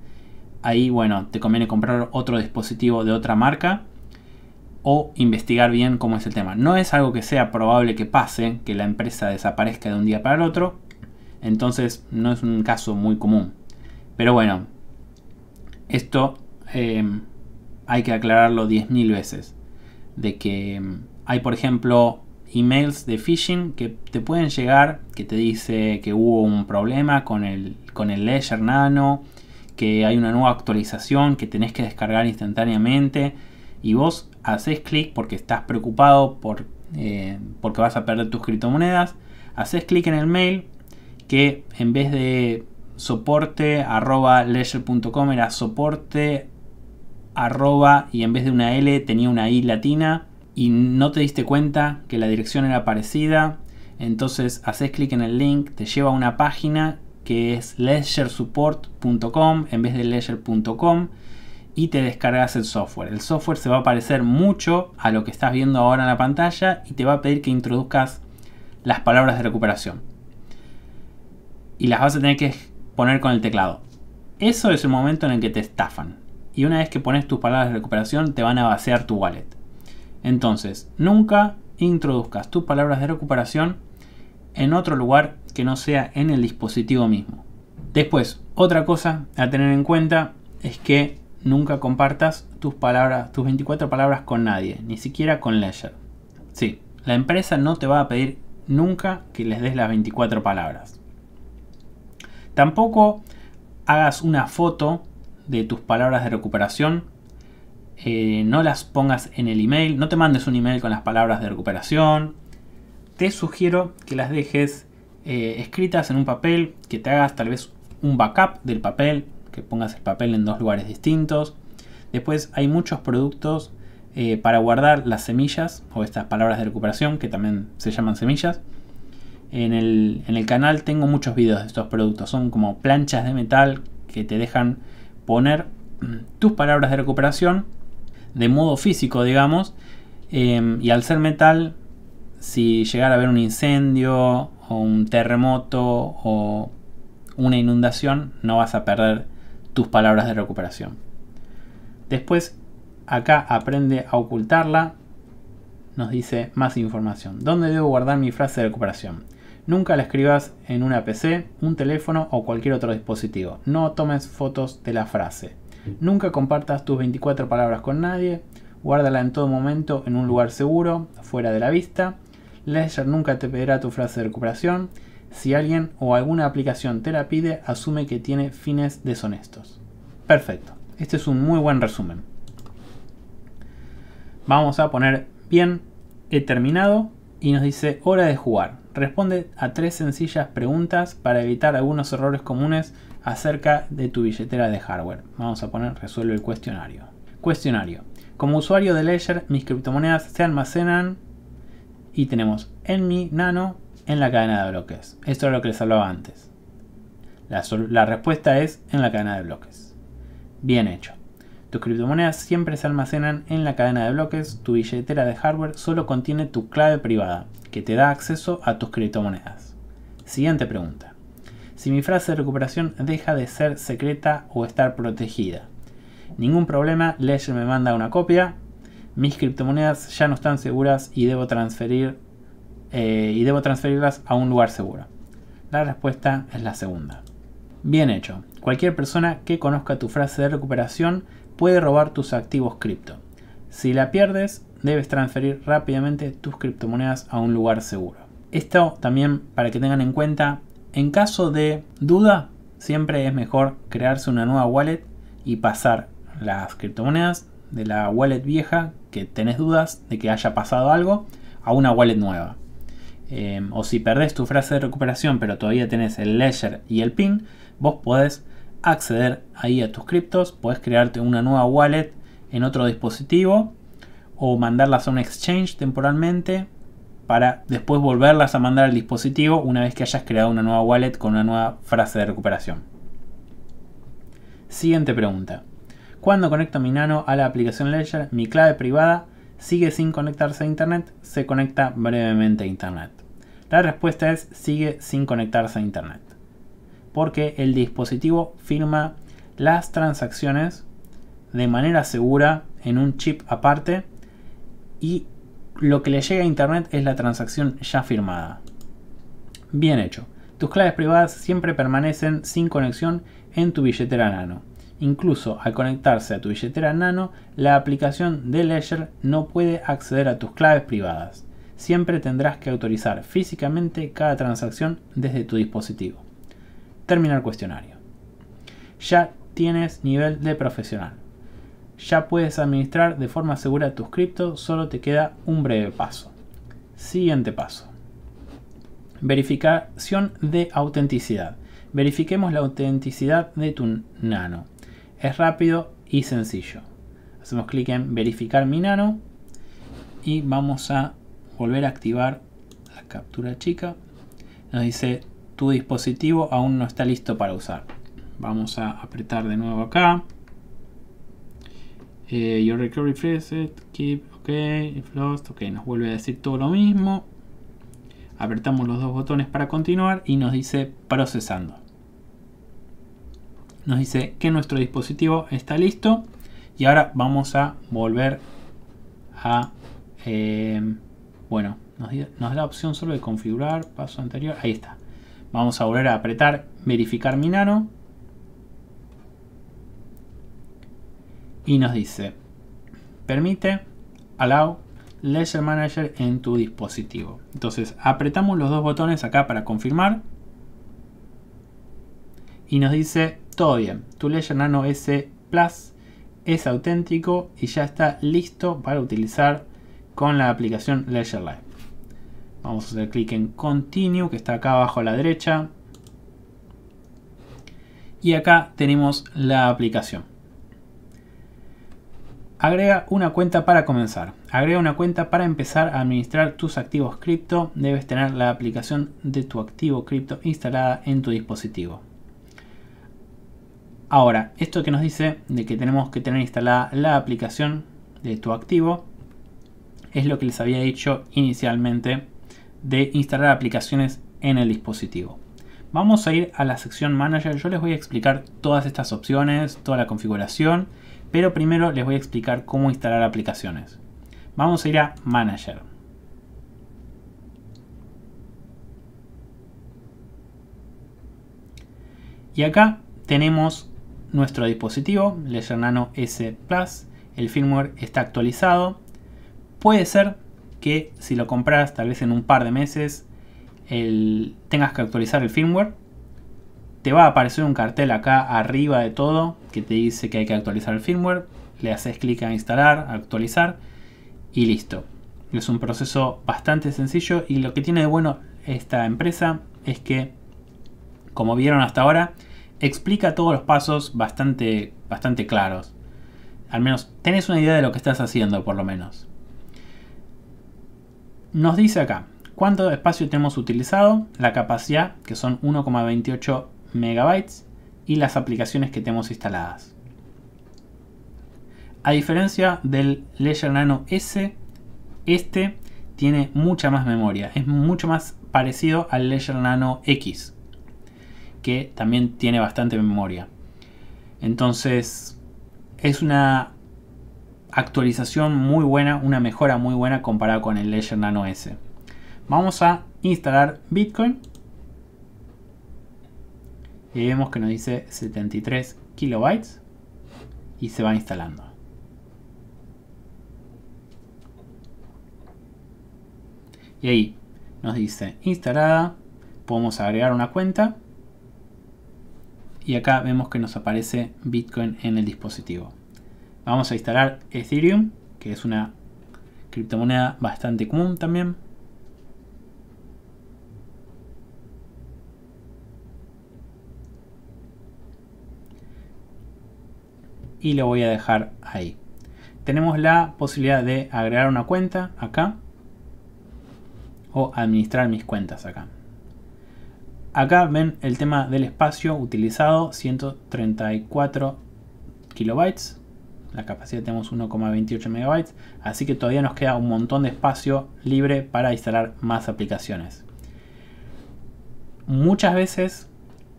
[SPEAKER 1] ahí bueno, te conviene comprar otro dispositivo de otra marca o investigar bien cómo es el tema. No es algo que sea probable que pase, que la empresa desaparezca de un día para el otro, entonces no es un caso muy común. Pero bueno, esto eh, hay que aclararlo 10.000 veces. De que mm, hay, por ejemplo, emails de phishing que te pueden llegar, que te dice que hubo un problema con el, con el Ledger Nano, que hay una nueva actualización que tenés que descargar instantáneamente y vos haces clic porque estás preocupado por, eh, porque vas a perder tus criptomonedas, haces clic en el mail que en vez de soporte arroba ledger.com era soporte arroba y en vez de una L tenía una I latina y no te diste cuenta que la dirección era parecida, entonces haces clic en el link, te lleva a una página que es ledgersupport.com en vez de ledger.com y te descargas el software. El software se va a parecer mucho a lo que estás viendo ahora en la pantalla y te va a pedir que introduzcas las palabras de recuperación. Y las vas a tener que poner con el teclado. Eso es el momento en el que te estafan. Y una vez que pones tus palabras de recuperación te van a vaciar tu wallet. Entonces, nunca introduzcas tus palabras de recuperación en otro lugar que no sea en el dispositivo mismo. Después, otra cosa a tener en cuenta es que nunca compartas tus palabras, tus 24 palabras con nadie, ni siquiera con Ledger. Sí, la empresa no te va a pedir nunca que les des las 24 palabras. Tampoco hagas una foto de tus palabras de recuperación eh, no las pongas en el email, no te mandes un email con las palabras de recuperación. Te sugiero que las dejes eh, escritas en un papel, que te hagas tal vez un backup del papel, que pongas el papel en dos lugares distintos. Después hay muchos productos eh, para guardar las semillas o estas palabras de recuperación que también se llaman semillas. En el, en el canal tengo muchos videos de estos productos. Son como planchas de metal que te dejan poner mm, tus palabras de recuperación de modo físico, digamos. Em, y al ser metal, si llegara a haber un incendio o un terremoto o una inundación, no vas a perder tus palabras de recuperación. Después, acá aprende a ocultarla. Nos dice más información. ¿Dónde debo guardar mi frase de recuperación? Nunca la escribas en una PC, un teléfono o cualquier otro dispositivo. No tomes fotos de la frase. Nunca compartas tus 24 palabras con nadie. Guárdala en todo momento en un lugar seguro, fuera de la vista. Ledger nunca te pedirá tu frase de recuperación. Si alguien o alguna aplicación te la pide, asume que tiene fines deshonestos. Perfecto. Este es un muy buen resumen. Vamos a poner bien, he terminado y nos dice hora de jugar. Responde a tres sencillas preguntas para evitar algunos errores comunes acerca de tu billetera de hardware. Vamos a poner resuelve el cuestionario. Cuestionario. Como usuario de Ledger, mis criptomonedas se almacenan y tenemos en mi nano en la cadena de bloques. Esto es lo que les hablaba antes. La, la respuesta es en la cadena de bloques. Bien hecho. Tus criptomonedas siempre se almacenan en la cadena de bloques. Tu billetera de hardware solo contiene tu clave privada, que te da acceso a tus criptomonedas. Siguiente pregunta si mi frase de recuperación deja de ser secreta o estar protegida. Ningún problema, Ledger me manda una copia, mis criptomonedas ya no están seguras y debo, transferir, eh, y debo transferirlas a un lugar seguro. La respuesta es la segunda. Bien hecho. Cualquier persona que conozca tu frase de recuperación puede robar tus activos cripto. Si la pierdes, debes transferir rápidamente tus criptomonedas a un lugar seguro. Esto también para que tengan en cuenta en caso de duda, siempre es mejor crearse una nueva wallet y pasar las criptomonedas de la wallet vieja que tenés dudas de que haya pasado algo a una wallet nueva. Em, o si perdés tu frase de recuperación pero todavía tenés el ledger y el pin, vos podés acceder ahí a tus criptos, podés crearte una nueva wallet en otro dispositivo o mandarlas a un exchange temporalmente para después volverlas a mandar al dispositivo una vez que hayas creado una nueva wallet con una nueva frase de recuperación. Siguiente pregunta. Cuando conecto mi Nano a la aplicación Ledger, mi clave privada sigue sin conectarse a Internet, se conecta brevemente a Internet. La respuesta es sigue sin conectarse a Internet. Porque el dispositivo firma las transacciones de manera segura en un chip aparte y lo que le llega a Internet es la transacción ya firmada. Bien hecho. Tus claves privadas siempre permanecen sin conexión en tu billetera nano. Incluso al conectarse a tu billetera nano, la aplicación de Ledger no puede acceder a tus claves privadas. Siempre tendrás que autorizar físicamente cada transacción desde tu dispositivo. Terminar cuestionario. Ya tienes nivel de profesional ya puedes administrar de forma segura tus cripto, solo te queda un breve paso. Siguiente paso. Verificación de autenticidad. Verifiquemos la autenticidad de tu nano. Es rápido y sencillo. Hacemos clic en verificar mi nano y vamos a volver a activar la captura chica. Nos dice tu dispositivo aún no está listo para usar. Vamos a apretar de nuevo acá. Yo eh, your recovery eh, keep, ok, if lost, ok, nos vuelve a decir todo lo mismo. Apretamos los dos botones para continuar y nos dice procesando. Nos dice que nuestro dispositivo está listo y ahora vamos a volver a... Em, bueno, nos, da la opción solo de configurar, paso anterior, ahí está. Vamos a volver a apretar verificar mi nano y nos dice, permite, allow, Ledger Manager en tu dispositivo. Entonces apretamos los dos botones acá para confirmar y nos dice, todo bien, tu Ledger Nano S Plus es auténtico y ya está listo para utilizar con la aplicación Ledger Live. Vamos a hacer clic en Continue que está acá abajo a la derecha. Y acá tenemos la aplicación. Agrega una cuenta para comenzar. Agrega una cuenta para empezar a administrar tus activos cripto. Debes tener la aplicación de tu activo cripto instalada en tu dispositivo. Ahora, esto que nos dice de que tenemos que tener instalada la aplicación de tu activo es lo que les había dicho inicialmente de instalar aplicaciones en el dispositivo. Vamos a ir a la sección manager. Yo les voy a explicar todas estas opciones, toda la configuración pero primero les voy a explicar cómo instalar aplicaciones. Vamos a ir a Manager. Y acá tenemos nuestro dispositivo, Ledger Nano S Plus. El firmware está actualizado. Puede ser que si lo compras tal vez en un par de meses tengas que actualizar el firmware te va a aparecer un cartel acá arriba de todo que te dice que hay que actualizar el firmware. Le haces clic a instalar, actualizar y listo. Es un proceso bastante sencillo y lo que tiene de bueno esta empresa es que, como vieron hasta ahora, explica todos los pasos bastante, bastante claros. Al menos tenés una idea de lo que estás haciendo por lo menos. Nos dice acá cuánto espacio tenemos utilizado, la capacidad, que son 1,28 megabytes y las aplicaciones que tenemos instaladas. A diferencia del Ledger Nano S, este tiene mucha más memoria, es mucho más parecido al Ledger Nano X, que también tiene bastante memoria. Entonces, es una actualización muy buena, una mejora muy buena comparada con el Ledger Nano S. Vamos a instalar Bitcoin y vemos que nos dice 73 kilobytes y se va instalando. Y ahí nos dice instalada, podemos agregar una cuenta y acá vemos que nos aparece Bitcoin en el dispositivo. Vamos a instalar Ethereum, que es una criptomoneda bastante común también. y lo voy a dejar ahí. Tenemos la posibilidad de agregar una cuenta acá o administrar mis cuentas acá. Acá ven el tema del espacio utilizado, 134 kilobytes. La capacidad tenemos 1,28 megabytes, así que todavía nos queda un montón de espacio libre para instalar más aplicaciones. Muchas veces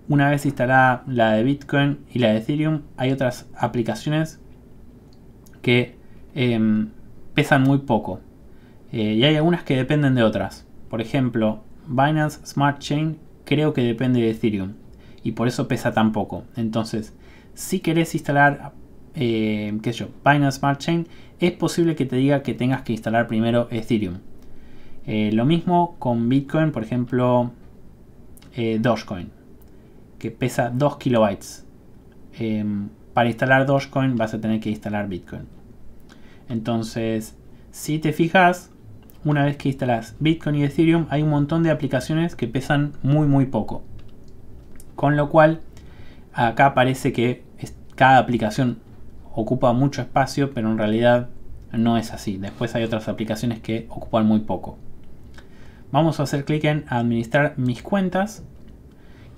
[SPEAKER 1] una vez instalada la de Bitcoin y la de Ethereum, hay otras aplicaciones que em, pesan muy poco. Eh, y hay algunas que dependen de otras. Por ejemplo, Binance Smart Chain creo que depende de Ethereum. Y por eso pesa tan poco. Entonces, si querés instalar, em, qué yo, Binance Smart Chain, es posible que te diga que tengas que instalar primero Ethereum. Eh, lo mismo con Bitcoin, por ejemplo, eh, Dogecoin que pesa 2 kilobytes. Em, para instalar Dogecoin vas a tener que instalar Bitcoin. Entonces, si te fijas, una vez que instalas Bitcoin y Ethereum, hay un montón de aplicaciones que pesan muy, muy poco. Con lo cual, acá parece que cada aplicación ocupa mucho espacio, pero en realidad no es así. Después hay otras aplicaciones que ocupan muy poco. Vamos a hacer clic en administrar mis cuentas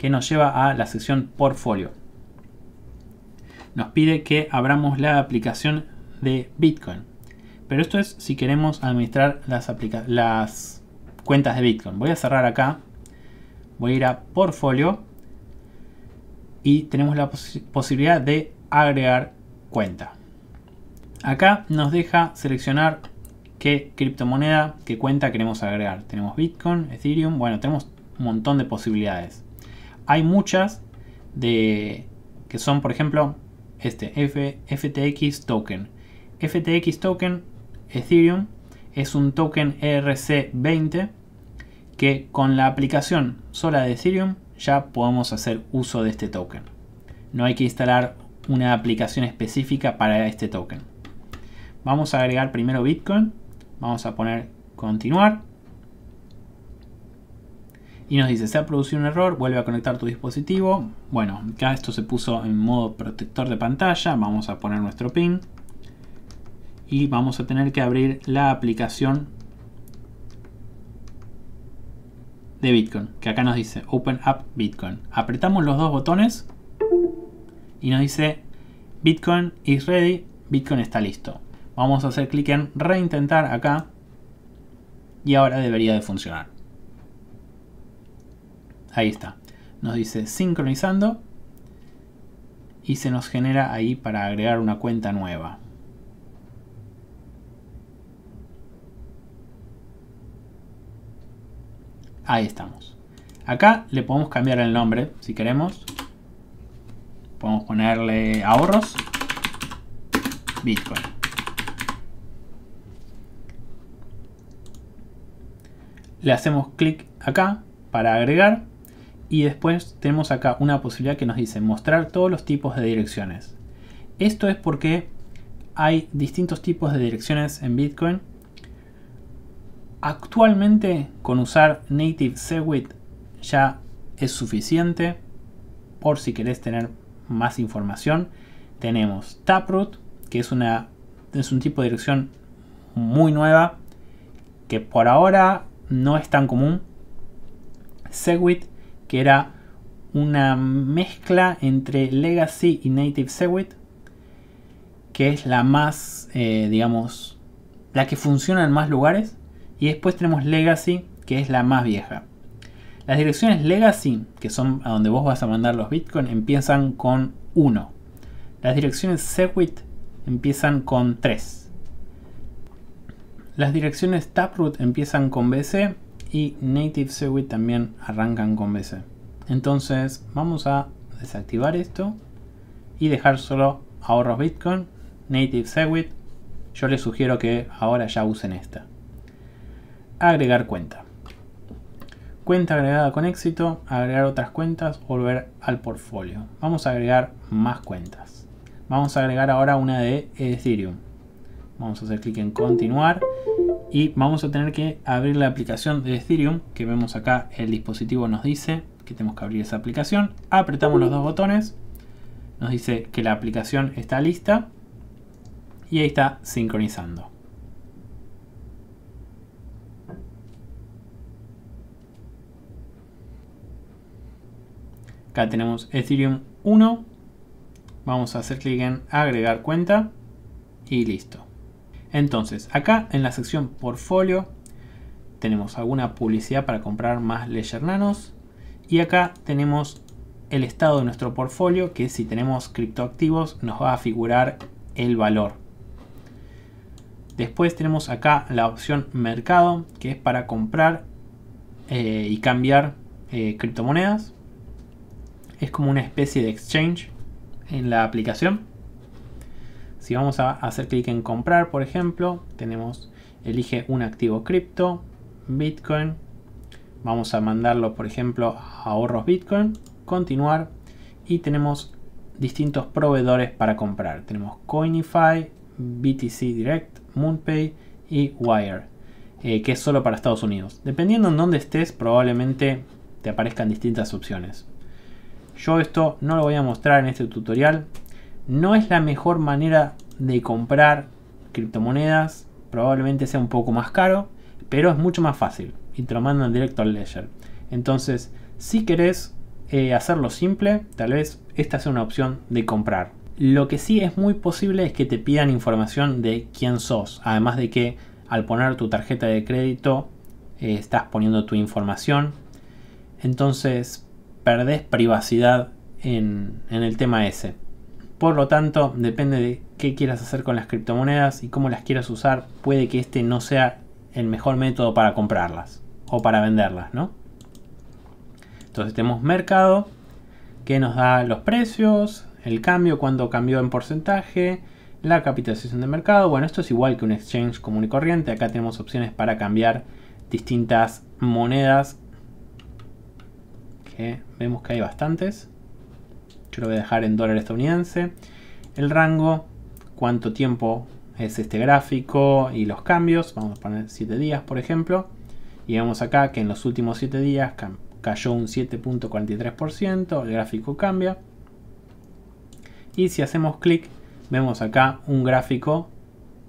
[SPEAKER 1] que nos lleva a la sección portfolio. Nos pide que abramos la aplicación de Bitcoin. Pero esto es si queremos administrar las, las cuentas de Bitcoin. Voy a cerrar acá. Voy a ir a portfolio. Y tenemos la posibilidad de agregar cuenta. Acá nos deja seleccionar qué criptomoneda, qué cuenta queremos agregar. Tenemos Bitcoin, Ethereum, bueno, tenemos un montón de posibilidades. Hay muchas de que son, por ejemplo, este FTX token. FTX token Ethereum es un token ERC20 que con la aplicación sola de Ethereum ya podemos hacer uso de este token. No hay que instalar una aplicación específica para este token. Vamos a agregar primero Bitcoin. Vamos a poner continuar y nos dice, se ha producido un error, vuelve a conectar tu dispositivo. Bueno, acá esto se puso en modo protector de pantalla, vamos a poner nuestro pin y vamos a tener que abrir la aplicación de Bitcoin, que acá nos dice Open Up Bitcoin. Apretamos los dos botones y nos dice Bitcoin is ready, Bitcoin está listo. Vamos a hacer clic en reintentar acá y ahora debería de funcionar. Ahí está. Nos dice sincronizando. Y se nos genera ahí para agregar una cuenta nueva. Ahí estamos. Acá le podemos cambiar el nombre si queremos. Podemos ponerle ahorros. Bitcoin. Le hacemos clic acá para agregar y después tenemos acá una posibilidad que nos dice mostrar todos los tipos de direcciones. Esto es porque hay distintos tipos de direcciones en Bitcoin. Actualmente con usar Native Segwit ya es suficiente. Por si querés tener más información, tenemos Taproot, que es, una, es un tipo de dirección muy nueva, que por ahora no es tan común. Segwit, que era una mezcla entre Legacy y Native Segwit, que es la más, eh, digamos, la que funciona en más lugares. Y después tenemos Legacy, que es la más vieja. Las direcciones Legacy, que son a donde vos vas a mandar los Bitcoin, empiezan con 1. Las direcciones Segwit empiezan con 3. Las direcciones Taproot empiezan con BC y Native Segwit también arrancan con BC. Entonces vamos a desactivar esto y dejar solo ahorros Bitcoin, Native Segwit. Yo les sugiero que ahora ya usen esta. Agregar cuenta. Cuenta agregada con éxito, agregar otras cuentas, volver al portfolio. Vamos a agregar más cuentas. Vamos a agregar ahora una de Ethereum. Vamos a hacer clic en continuar y vamos a tener que abrir la aplicación de Ethereum que vemos acá el dispositivo nos dice que tenemos que abrir esa aplicación. Apretamos los dos botones, nos dice que la aplicación está lista y ahí está sincronizando. Acá tenemos Ethereum 1. Vamos a hacer clic en agregar cuenta y listo. Entonces, acá en la sección portfolio tenemos alguna publicidad para comprar más Ledger Nanos. Y acá tenemos el estado de nuestro portfolio, que si tenemos criptoactivos nos va a figurar el valor. Después tenemos acá la opción mercado, que es para comprar eh, y cambiar eh, criptomonedas. Es como una especie de exchange en la aplicación. Si vamos a hacer clic en comprar, por ejemplo, tenemos, elige un activo cripto, Bitcoin. Vamos a mandarlo, por ejemplo, ahorros Bitcoin, continuar. Y tenemos distintos proveedores para comprar. Tenemos Coinify, BTC Direct, MoonPay y Wire, eh, que es solo para Estados Unidos. Dependiendo en dónde estés, probablemente te aparezcan distintas opciones. Yo esto no lo voy a mostrar en este tutorial. No es la mejor manera de comprar criptomonedas probablemente sea un poco más caro, pero es mucho más fácil y te lo mandan directo al ledger. Entonces, si querés eh, hacerlo simple, tal vez esta sea una opción de comprar. Lo que sí es muy posible es que te pidan información de quién sos, además de que al poner tu tarjeta de crédito eh, estás poniendo tu información, entonces perdés privacidad en, en el tema ese. Por lo tanto, depende de qué quieras hacer con las criptomonedas y cómo las quieras usar, puede que este no sea el mejor método para comprarlas o para venderlas, ¿no? Entonces tenemos mercado que nos da los precios, el cambio, cuando cambió en porcentaje, la capitalización de mercado. Bueno, esto es igual que un exchange común y corriente. Acá tenemos opciones para cambiar distintas monedas. Que vemos que hay bastantes. Yo lo voy a dejar en dólar estadounidense. El rango, cuánto tiempo es este gráfico y los cambios. Vamos a poner 7 días, por ejemplo. Y vemos acá que en los últimos 7 días cayó un 7.43%. El gráfico cambia. Y si hacemos clic, vemos acá un gráfico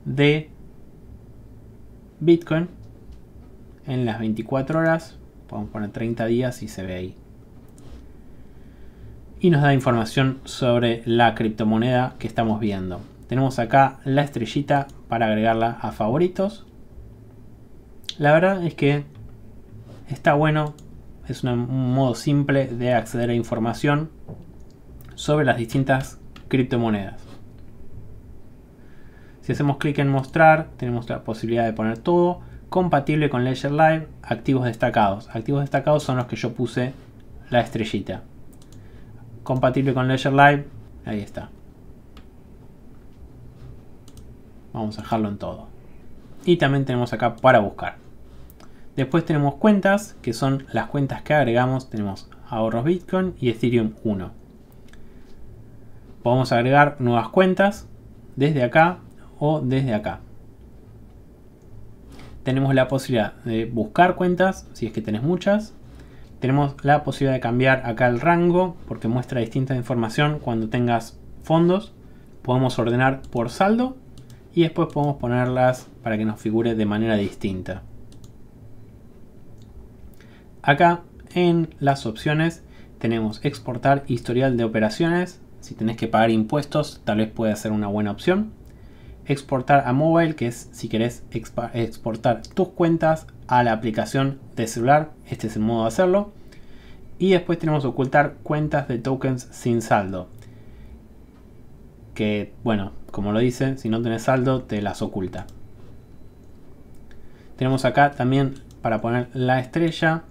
[SPEAKER 1] de Bitcoin en las 24 horas. Podemos poner 30 días y se ve ahí y nos da información sobre la criptomoneda que estamos viendo. Tenemos acá la estrellita para agregarla a favoritos. La verdad es que está bueno, es un modo simple de acceder a información sobre las distintas criptomonedas. Si hacemos clic en mostrar, tenemos la posibilidad de poner todo compatible con Ledger Live, activos destacados. Activos destacados son los que yo puse la estrellita compatible con Ledger Live. Ahí está. Vamos a dejarlo en todo. Y también tenemos acá para buscar. Después tenemos cuentas, que son las cuentas que agregamos. Tenemos ahorros Bitcoin y Ethereum 1. Podemos agregar nuevas cuentas desde acá o desde acá. Tenemos la posibilidad de buscar cuentas, si es que tenés muchas tenemos la posibilidad de cambiar acá el rango porque muestra distinta información cuando tengas fondos. Podemos ordenar por saldo y después podemos ponerlas para que nos figure de manera distinta. Acá en las opciones tenemos exportar historial de operaciones. Si tenés que pagar impuestos, tal vez puede ser una buena opción exportar a mobile, que es si querés exportar tus cuentas a la aplicación de celular. Este es el modo de hacerlo. Y después tenemos ocultar cuentas de tokens sin saldo. Que, bueno, como lo dicen si no tenés saldo, te las oculta. Tenemos acá también para poner la estrella.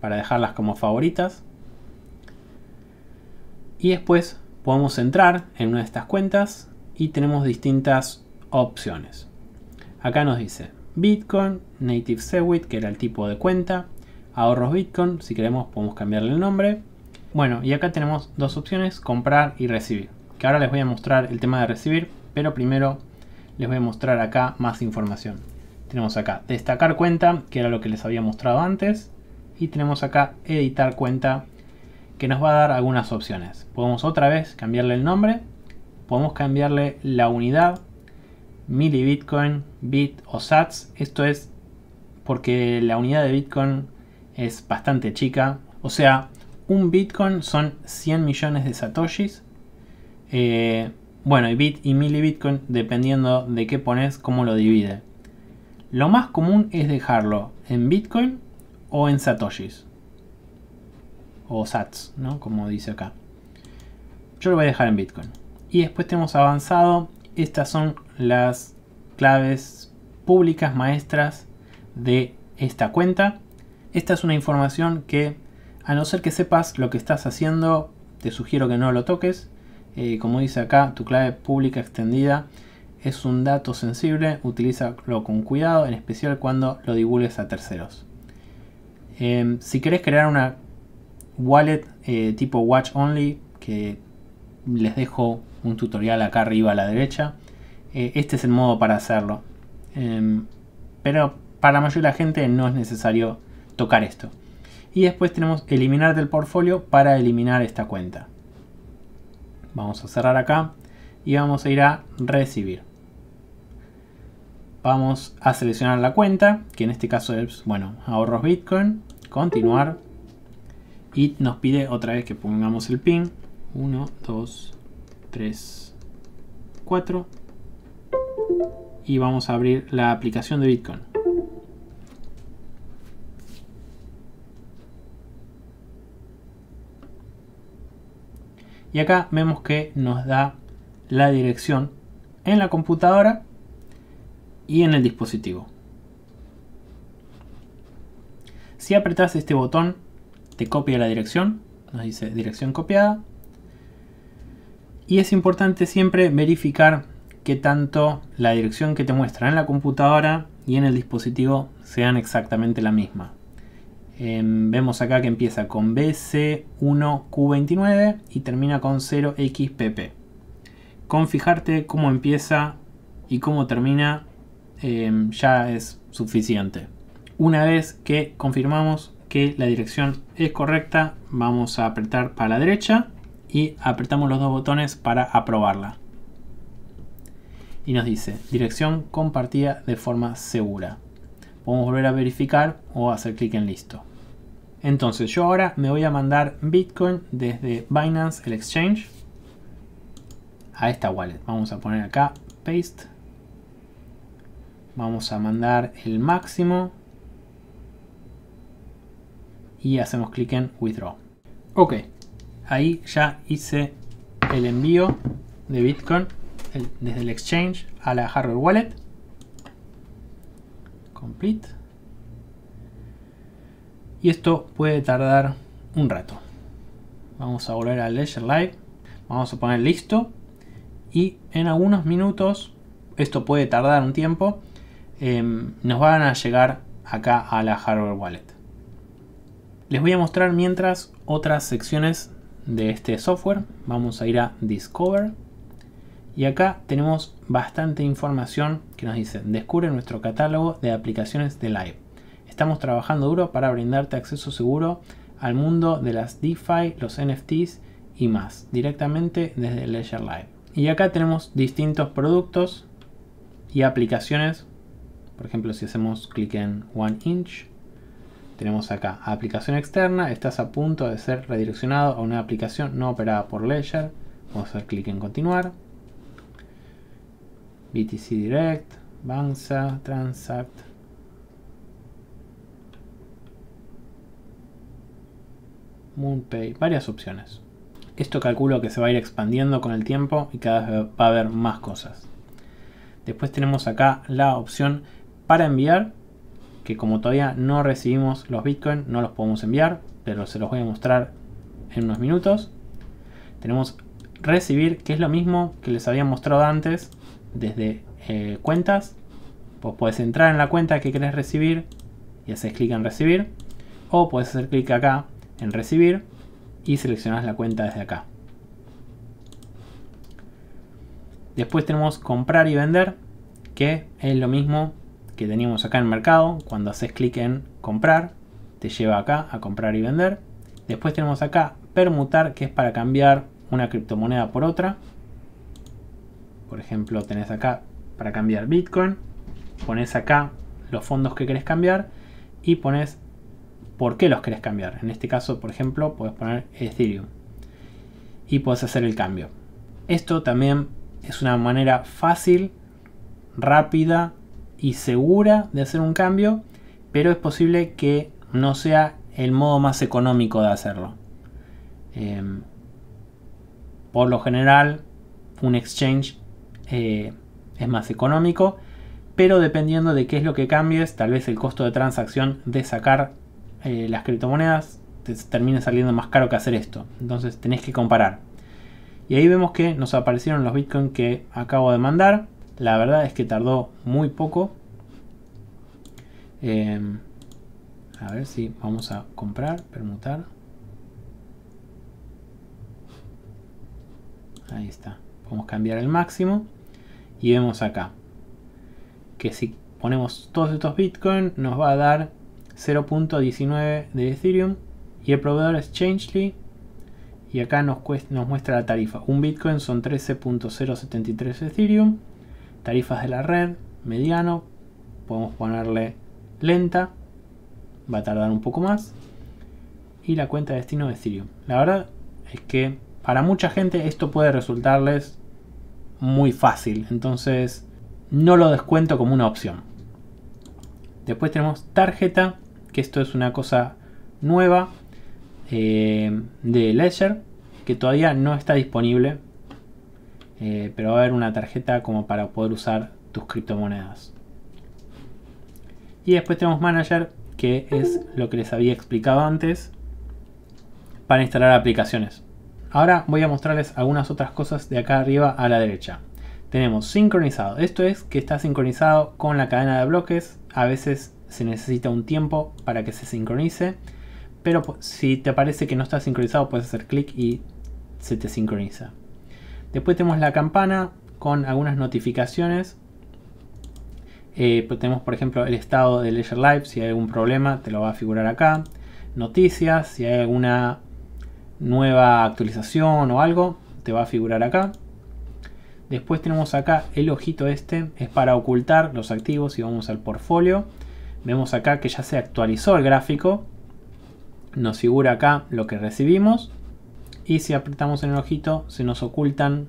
[SPEAKER 1] Para dejarlas como favoritas. Y después podemos entrar en una de estas cuentas y tenemos distintas opciones. Acá nos dice Bitcoin, Native Segwit, que era el tipo de cuenta, ahorros Bitcoin, si queremos podemos cambiarle el nombre. Bueno, y acá tenemos dos opciones, comprar y recibir. Que ahora les voy a mostrar el tema de recibir, pero primero les voy a mostrar acá más información. Tenemos acá destacar cuenta, que era lo que les había mostrado antes. Y tenemos acá editar cuenta, que nos va a dar algunas opciones. Podemos otra vez cambiarle el nombre podemos cambiarle la unidad, milibitcoin, bit o sats. Esto es porque la unidad de bitcoin es bastante chica. O sea, un bitcoin son 100 millones de satoshis. Eh, bueno, y bit y milibitcoin dependiendo de qué pones, cómo lo divide. Lo más común es dejarlo en bitcoin o en satoshis. O sats, ¿no? Como dice acá. Yo lo voy a dejar en bitcoin y después tenemos avanzado. Estas son las claves públicas maestras de esta cuenta. Esta es una información que a no ser que sepas lo que estás haciendo, te sugiero que no lo toques. Eh, como dice acá, tu clave pública extendida es un dato sensible, utilízalo con cuidado, en especial cuando lo divulgues a terceros. Em, si querés crear una wallet eh, tipo watch only, que les dejo un tutorial acá arriba a la derecha. Eh, este es el modo para hacerlo. Em, pero para la mayoría de la gente no es necesario tocar esto. Y después tenemos eliminar del portfolio para eliminar esta cuenta. Vamos a cerrar acá y vamos a ir a recibir. Vamos a seleccionar la cuenta, que en este caso es, bueno, ahorros Bitcoin, continuar. Y nos pide otra vez que pongamos el PIN. 1, 2, 3, 4. Y vamos a abrir la aplicación de Bitcoin. Y acá vemos que nos da la dirección en la computadora y en el dispositivo. Si apretas este botón, te copia la dirección, nos dice dirección copiada, y es importante siempre verificar que tanto la dirección que te muestra en la computadora y en el dispositivo sean exactamente la misma. Em, vemos acá que empieza con BC1Q29 y termina con 0XPP. Con fijarte cómo empieza y cómo termina em, ya es suficiente. Una vez que confirmamos que la dirección es correcta, vamos a apretar para la derecha y apretamos los dos botones para aprobarla. Y nos dice dirección compartida de forma segura. Podemos volver a verificar o hacer clic en listo. Entonces yo ahora me voy a mandar Bitcoin desde Binance, el exchange, a esta wallet. Vamos a poner acá paste. Vamos a mandar el máximo. Y hacemos clic en withdraw. Ok, ahí ya hice el envío de Bitcoin desde el exchange a la hardware wallet. Complete. Y esto puede tardar un rato. Vamos a volver al Ledger Live. Vamos a poner listo. Y en algunos minutos, esto puede tardar un tiempo, em, nos van a llegar acá a la hardware wallet. Les voy a mostrar mientras otras secciones de este software. Vamos a ir a Discover. Y acá tenemos bastante información que nos dice, descubre nuestro catálogo de aplicaciones de Live. Estamos trabajando duro para brindarte acceso seguro al mundo de las DeFi, los NFTs y más, directamente desde Ledger Live. Y acá tenemos distintos productos y aplicaciones. Por ejemplo, si hacemos clic en One Inch, tenemos acá aplicación externa, estás a punto de ser redireccionado a una aplicación no operada por Ledger. Vamos a hacer clic en continuar. BTC Direct, Banza, Transact. MoonPay, varias opciones. Esto calculo que se va a ir expandiendo con el tiempo y cada vez va a haber más cosas. Después tenemos acá la opción para enviar que como todavía no recibimos los Bitcoin, no los podemos enviar, pero se los voy a mostrar en unos minutos. Tenemos recibir, que es lo mismo que les había mostrado antes desde eh, cuentas. Vos puedes entrar en la cuenta que querés recibir y haces clic en recibir. O puedes hacer clic acá en recibir y seleccionas la cuenta desde acá. Después tenemos comprar y vender, que es lo mismo que teníamos acá en el mercado. Cuando haces clic en comprar, te lleva acá a comprar y vender. Después tenemos acá permutar, que es para cambiar una criptomoneda por otra. Por ejemplo, tenés acá para cambiar Bitcoin. Pones acá los fondos que querés cambiar y pones por qué los querés cambiar. En este caso, por ejemplo, puedes poner Ethereum y puedes hacer el cambio. Esto también es una manera fácil, rápida y segura de hacer un cambio, pero es posible que no sea el modo más económico de hacerlo. Em, por lo general, un exchange eh, es más económico, pero dependiendo de qué es lo que cambies, tal vez el costo de transacción de sacar eh, las criptomonedas te termine saliendo más caro que hacer esto. Entonces tenés que comparar. Y ahí vemos que nos aparecieron los bitcoins que acabo de mandar. La verdad es que tardó muy poco. Em, a ver si vamos a comprar, permutar. Ahí está. Podemos cambiar el máximo. Y vemos acá que si ponemos todos estos Bitcoin nos va a dar 0.19 de Ethereum. Y el proveedor es Changely. Y acá nos, nos muestra la tarifa. Un Bitcoin son 13.073 Ethereum tarifas de la red, mediano, podemos ponerle lenta, va a tardar un poco más, y la cuenta de destino de Ethereum. La verdad es que para mucha gente esto puede resultarles muy fácil, entonces no lo descuento como una opción. Después tenemos tarjeta, que esto es una cosa nueva eh, de Ledger, que todavía no está disponible eh, pero va a haber una tarjeta como para poder usar tus criptomonedas. Y después tenemos Manager, que es lo que les había explicado antes, para instalar aplicaciones. Ahora voy a mostrarles algunas otras cosas de acá arriba a la derecha. Tenemos sincronizado, esto es que está sincronizado con la cadena de bloques, a veces se necesita un tiempo para que se sincronice, pero si te parece que no está sincronizado puedes hacer clic y se te sincroniza. Después tenemos la campana con algunas notificaciones. Eh, pues tenemos por ejemplo el estado de Ledger Live, si hay algún problema te lo va a figurar acá. Noticias, si hay alguna nueva actualización o algo, te va a figurar acá. Después tenemos acá el ojito este, es para ocultar los activos y vamos al portfolio. Vemos acá que ya se actualizó el gráfico. Nos figura acá lo que recibimos y si apretamos en el ojito se nos ocultan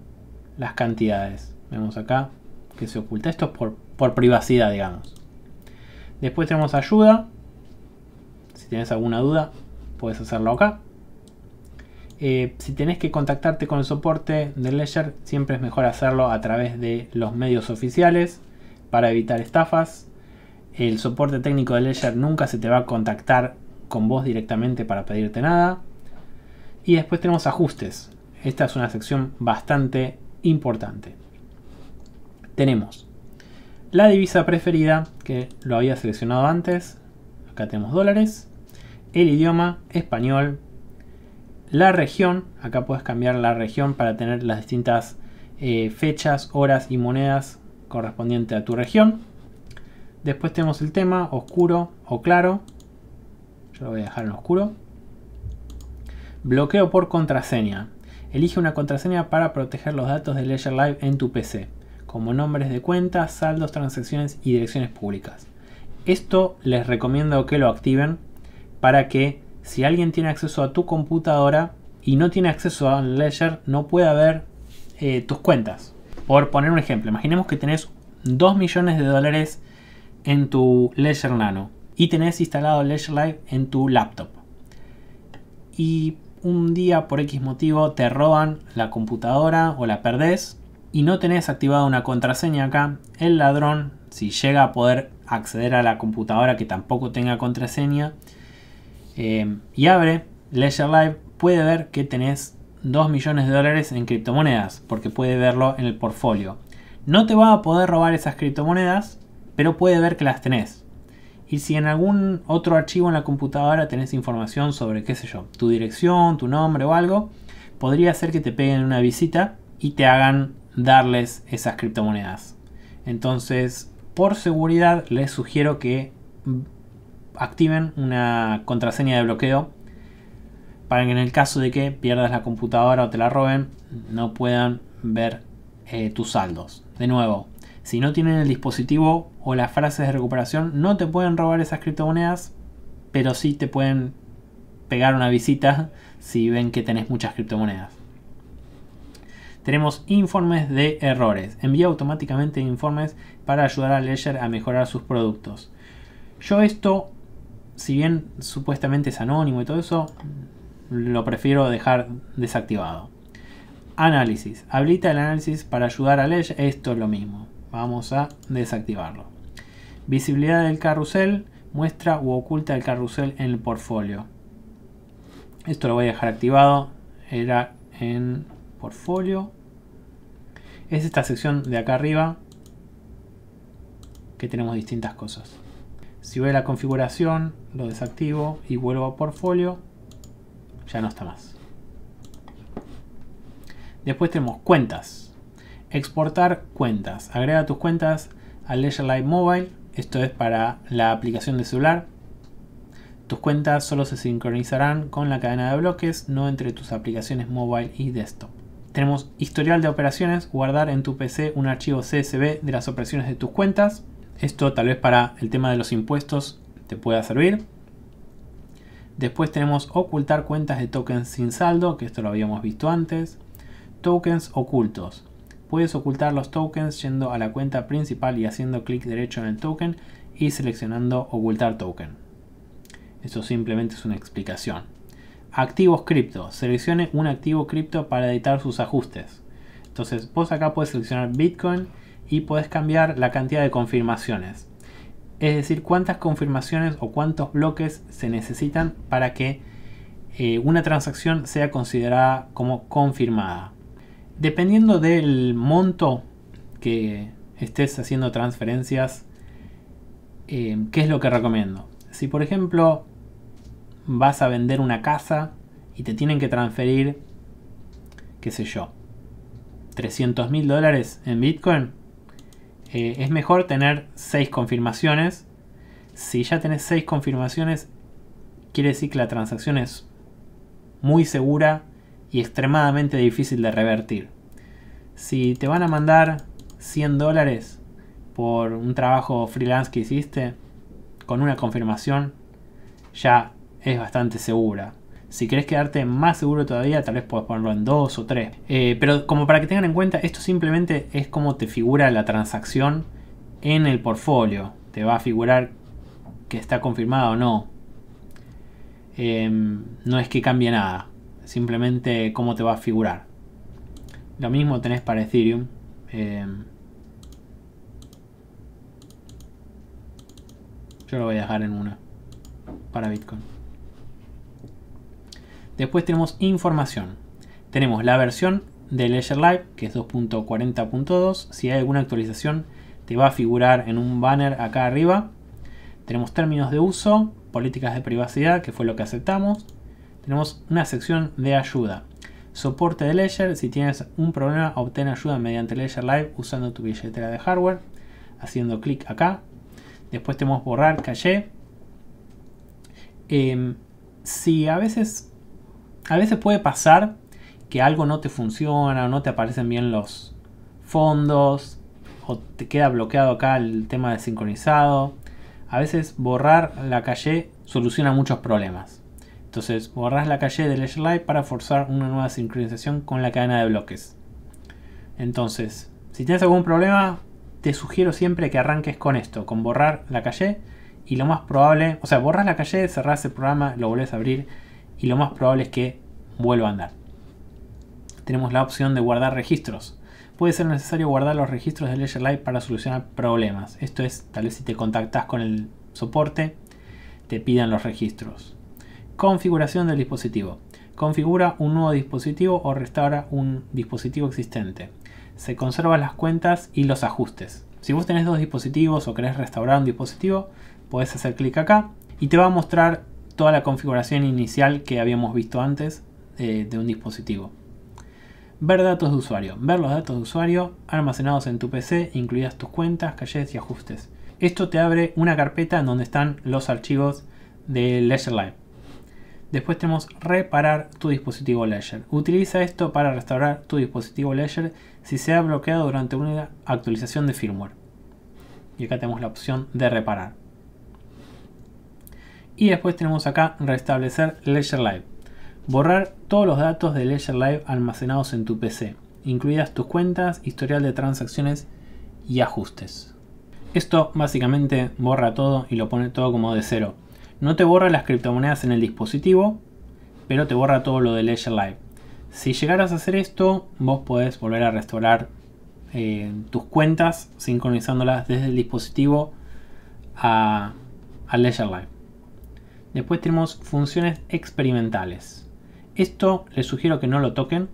[SPEAKER 1] las cantidades. Vemos acá que se oculta. Esto por, privacidad, digamos. Después tenemos ayuda. Si tienes alguna duda, puedes hacerlo acá. Eh, si tenés que contactarte con el soporte de Ledger, siempre es mejor hacerlo a través de los medios oficiales para evitar estafas. El soporte técnico de Ledger nunca se te va a contactar con vos directamente para pedirte nada. Y después tenemos ajustes. Esta es una sección bastante importante. Tenemos la divisa preferida, que lo había seleccionado antes. Acá tenemos dólares. El idioma, español. La región, acá puedes cambiar la región para tener las distintas eh, fechas, horas y monedas correspondientes a tu región. Después tenemos el tema, oscuro o claro. Yo lo voy a dejar en oscuro. Bloqueo por contraseña. Elige una contraseña para proteger los datos de Ledger Live en tu PC, como nombres de cuentas, saldos, transacciones y direcciones públicas. Esto les recomiendo que lo activen para que si alguien tiene acceso a tu computadora y no tiene acceso a Ledger, no pueda ver eh, tus cuentas. Por poner un ejemplo, imaginemos que tenés 2 millones de dólares en tu Ledger Nano y tenés instalado Ledger Live en tu laptop. Y un día por X motivo te roban la computadora o la perdés y no tenés activada una contraseña acá, el ladrón, si llega a poder acceder a la computadora que tampoco tenga contraseña eh, y abre Ledger Live, puede ver que tenés 2 millones de dólares en criptomonedas, porque puede verlo en el portfolio. No te va a poder robar esas criptomonedas, pero puede ver que las tenés. Y si en algún otro archivo en la computadora tenés información sobre, qué sé yo, tu dirección, tu nombre o algo, podría ser que te peguen una visita y te hagan darles esas criptomonedas. Entonces, por seguridad, les sugiero que activen una contraseña de bloqueo para que en el caso de que pierdas la computadora o te la roben, no puedan ver eh, tus saldos. De nuevo, si no tienen el dispositivo o las frases de recuperación, no te pueden robar esas criptomonedas, pero sí te pueden pegar una visita si ven que tenés muchas criptomonedas. Tenemos informes de errores. Envía automáticamente informes para ayudar a Ledger a mejorar sus productos. Yo esto, si bien supuestamente es anónimo y todo eso, lo prefiero dejar desactivado. Análisis. Habilita el análisis para ayudar a Ledger. Esto es lo mismo. Vamos a desactivarlo. Visibilidad del carrusel muestra u oculta el carrusel en el portfolio. Esto lo voy a dejar activado. Era en portfolio. Es esta sección de acá arriba que tenemos distintas cosas. Si voy a la configuración, lo desactivo y vuelvo a portfolio, ya no está más. Después tenemos cuentas. Exportar cuentas. Agrega tus cuentas a Ledger Live Mobile. Esto es para la aplicación de celular. Tus cuentas solo se sincronizarán con la cadena de bloques, no entre tus aplicaciones mobile y desktop. Tenemos historial de operaciones, guardar en tu PC un archivo CSV de las operaciones de tus cuentas. Esto tal vez para el tema de los impuestos te pueda servir. Después tenemos ocultar cuentas de tokens sin saldo, que esto lo habíamos visto antes. Tokens ocultos. Puedes ocultar los tokens yendo a la cuenta principal y haciendo clic derecho en el token y seleccionando ocultar token. Eso simplemente es una explicación. Activos cripto. Seleccione un activo cripto para editar sus ajustes. Entonces vos acá puedes seleccionar Bitcoin y puedes cambiar la cantidad de confirmaciones. Es decir, cuántas confirmaciones o cuántos bloques se necesitan para que eh, una transacción sea considerada como confirmada. Dependiendo del monto que estés haciendo transferencias, eh, ¿qué es lo que recomiendo? Si por ejemplo vas a vender una casa y te tienen que transferir, qué sé yo, 300 mil dólares en Bitcoin, eh, es mejor tener 6 confirmaciones. Si ya tenés 6 confirmaciones, quiere decir que la transacción es muy segura y extremadamente difícil de revertir. Si te van a mandar 100 dólares por un trabajo freelance que hiciste, con una confirmación, ya es bastante segura. Si querés quedarte más seguro todavía, tal vez puedes ponerlo en 2 o 3. Eh, pero como para que tengan en cuenta, esto simplemente es como te figura la transacción en el portfolio. Te va a figurar que está confirmada o no. Em, no es que cambie nada simplemente cómo te va a figurar. Lo mismo tenés para Ethereum. Em, yo lo voy a dejar en una para Bitcoin. Después tenemos información. Tenemos la versión de Ledger Live, que es 2.40.2. Si hay alguna actualización, te va a figurar en un banner acá arriba. Tenemos términos de uso, políticas de privacidad, que fue lo que aceptamos tenemos una sección de ayuda. Soporte de Ledger, si tienes un problema, obtén ayuda mediante Ledger Live usando tu billetera de hardware, haciendo clic acá. Después tenemos borrar caché. Em, si a veces, a veces puede pasar que algo no te funciona o no te aparecen bien los fondos o te queda bloqueado acá el tema de sincronizado. A veces borrar la caché soluciona muchos problemas. Entonces borras la calle de Ledger Live para forzar una nueva sincronización con la cadena de bloques. Entonces, si tienes algún problema, te sugiero siempre que arranques con esto, con borrar la calle. Y lo más probable, o sea, borras la calle, cerrás el programa, lo volvés a abrir y lo más probable es que vuelva a andar. Tenemos la opción de guardar registros. Puede ser necesario guardar los registros de Ledger Live para solucionar problemas. Esto es, tal vez si te contactas con el soporte, te pidan los registros. Configuración del dispositivo. Configura un nuevo dispositivo o restaura un dispositivo existente. Se conservan las cuentas y los ajustes. Si vos tenés dos dispositivos o querés restaurar un dispositivo, podés hacer clic acá y te va a mostrar toda la configuración inicial que habíamos visto antes eh, de un dispositivo. Ver datos de usuario. Ver los datos de usuario almacenados en tu PC, incluidas tus cuentas, calles y ajustes. Esto te abre una carpeta en donde están los archivos de Live. Después tenemos reparar tu dispositivo Ledger. Utiliza esto para restaurar tu dispositivo Ledger si se ha bloqueado durante una actualización de firmware. Y acá tenemos la opción de reparar. Y después tenemos acá restablecer Ledger Live. Borrar todos los datos de Ledger Live almacenados en tu PC, incluidas tus cuentas, historial de transacciones y ajustes. Esto básicamente borra todo y lo pone todo como de cero. No te borra las criptomonedas en el dispositivo, pero te borra todo lo de Ledger Live. Si llegaras a hacer esto, vos podés volver a restaurar eh, tus cuentas sincronizándolas desde el dispositivo a, a Ledger Live. Después tenemos funciones experimentales. Esto les sugiero que no lo toquen,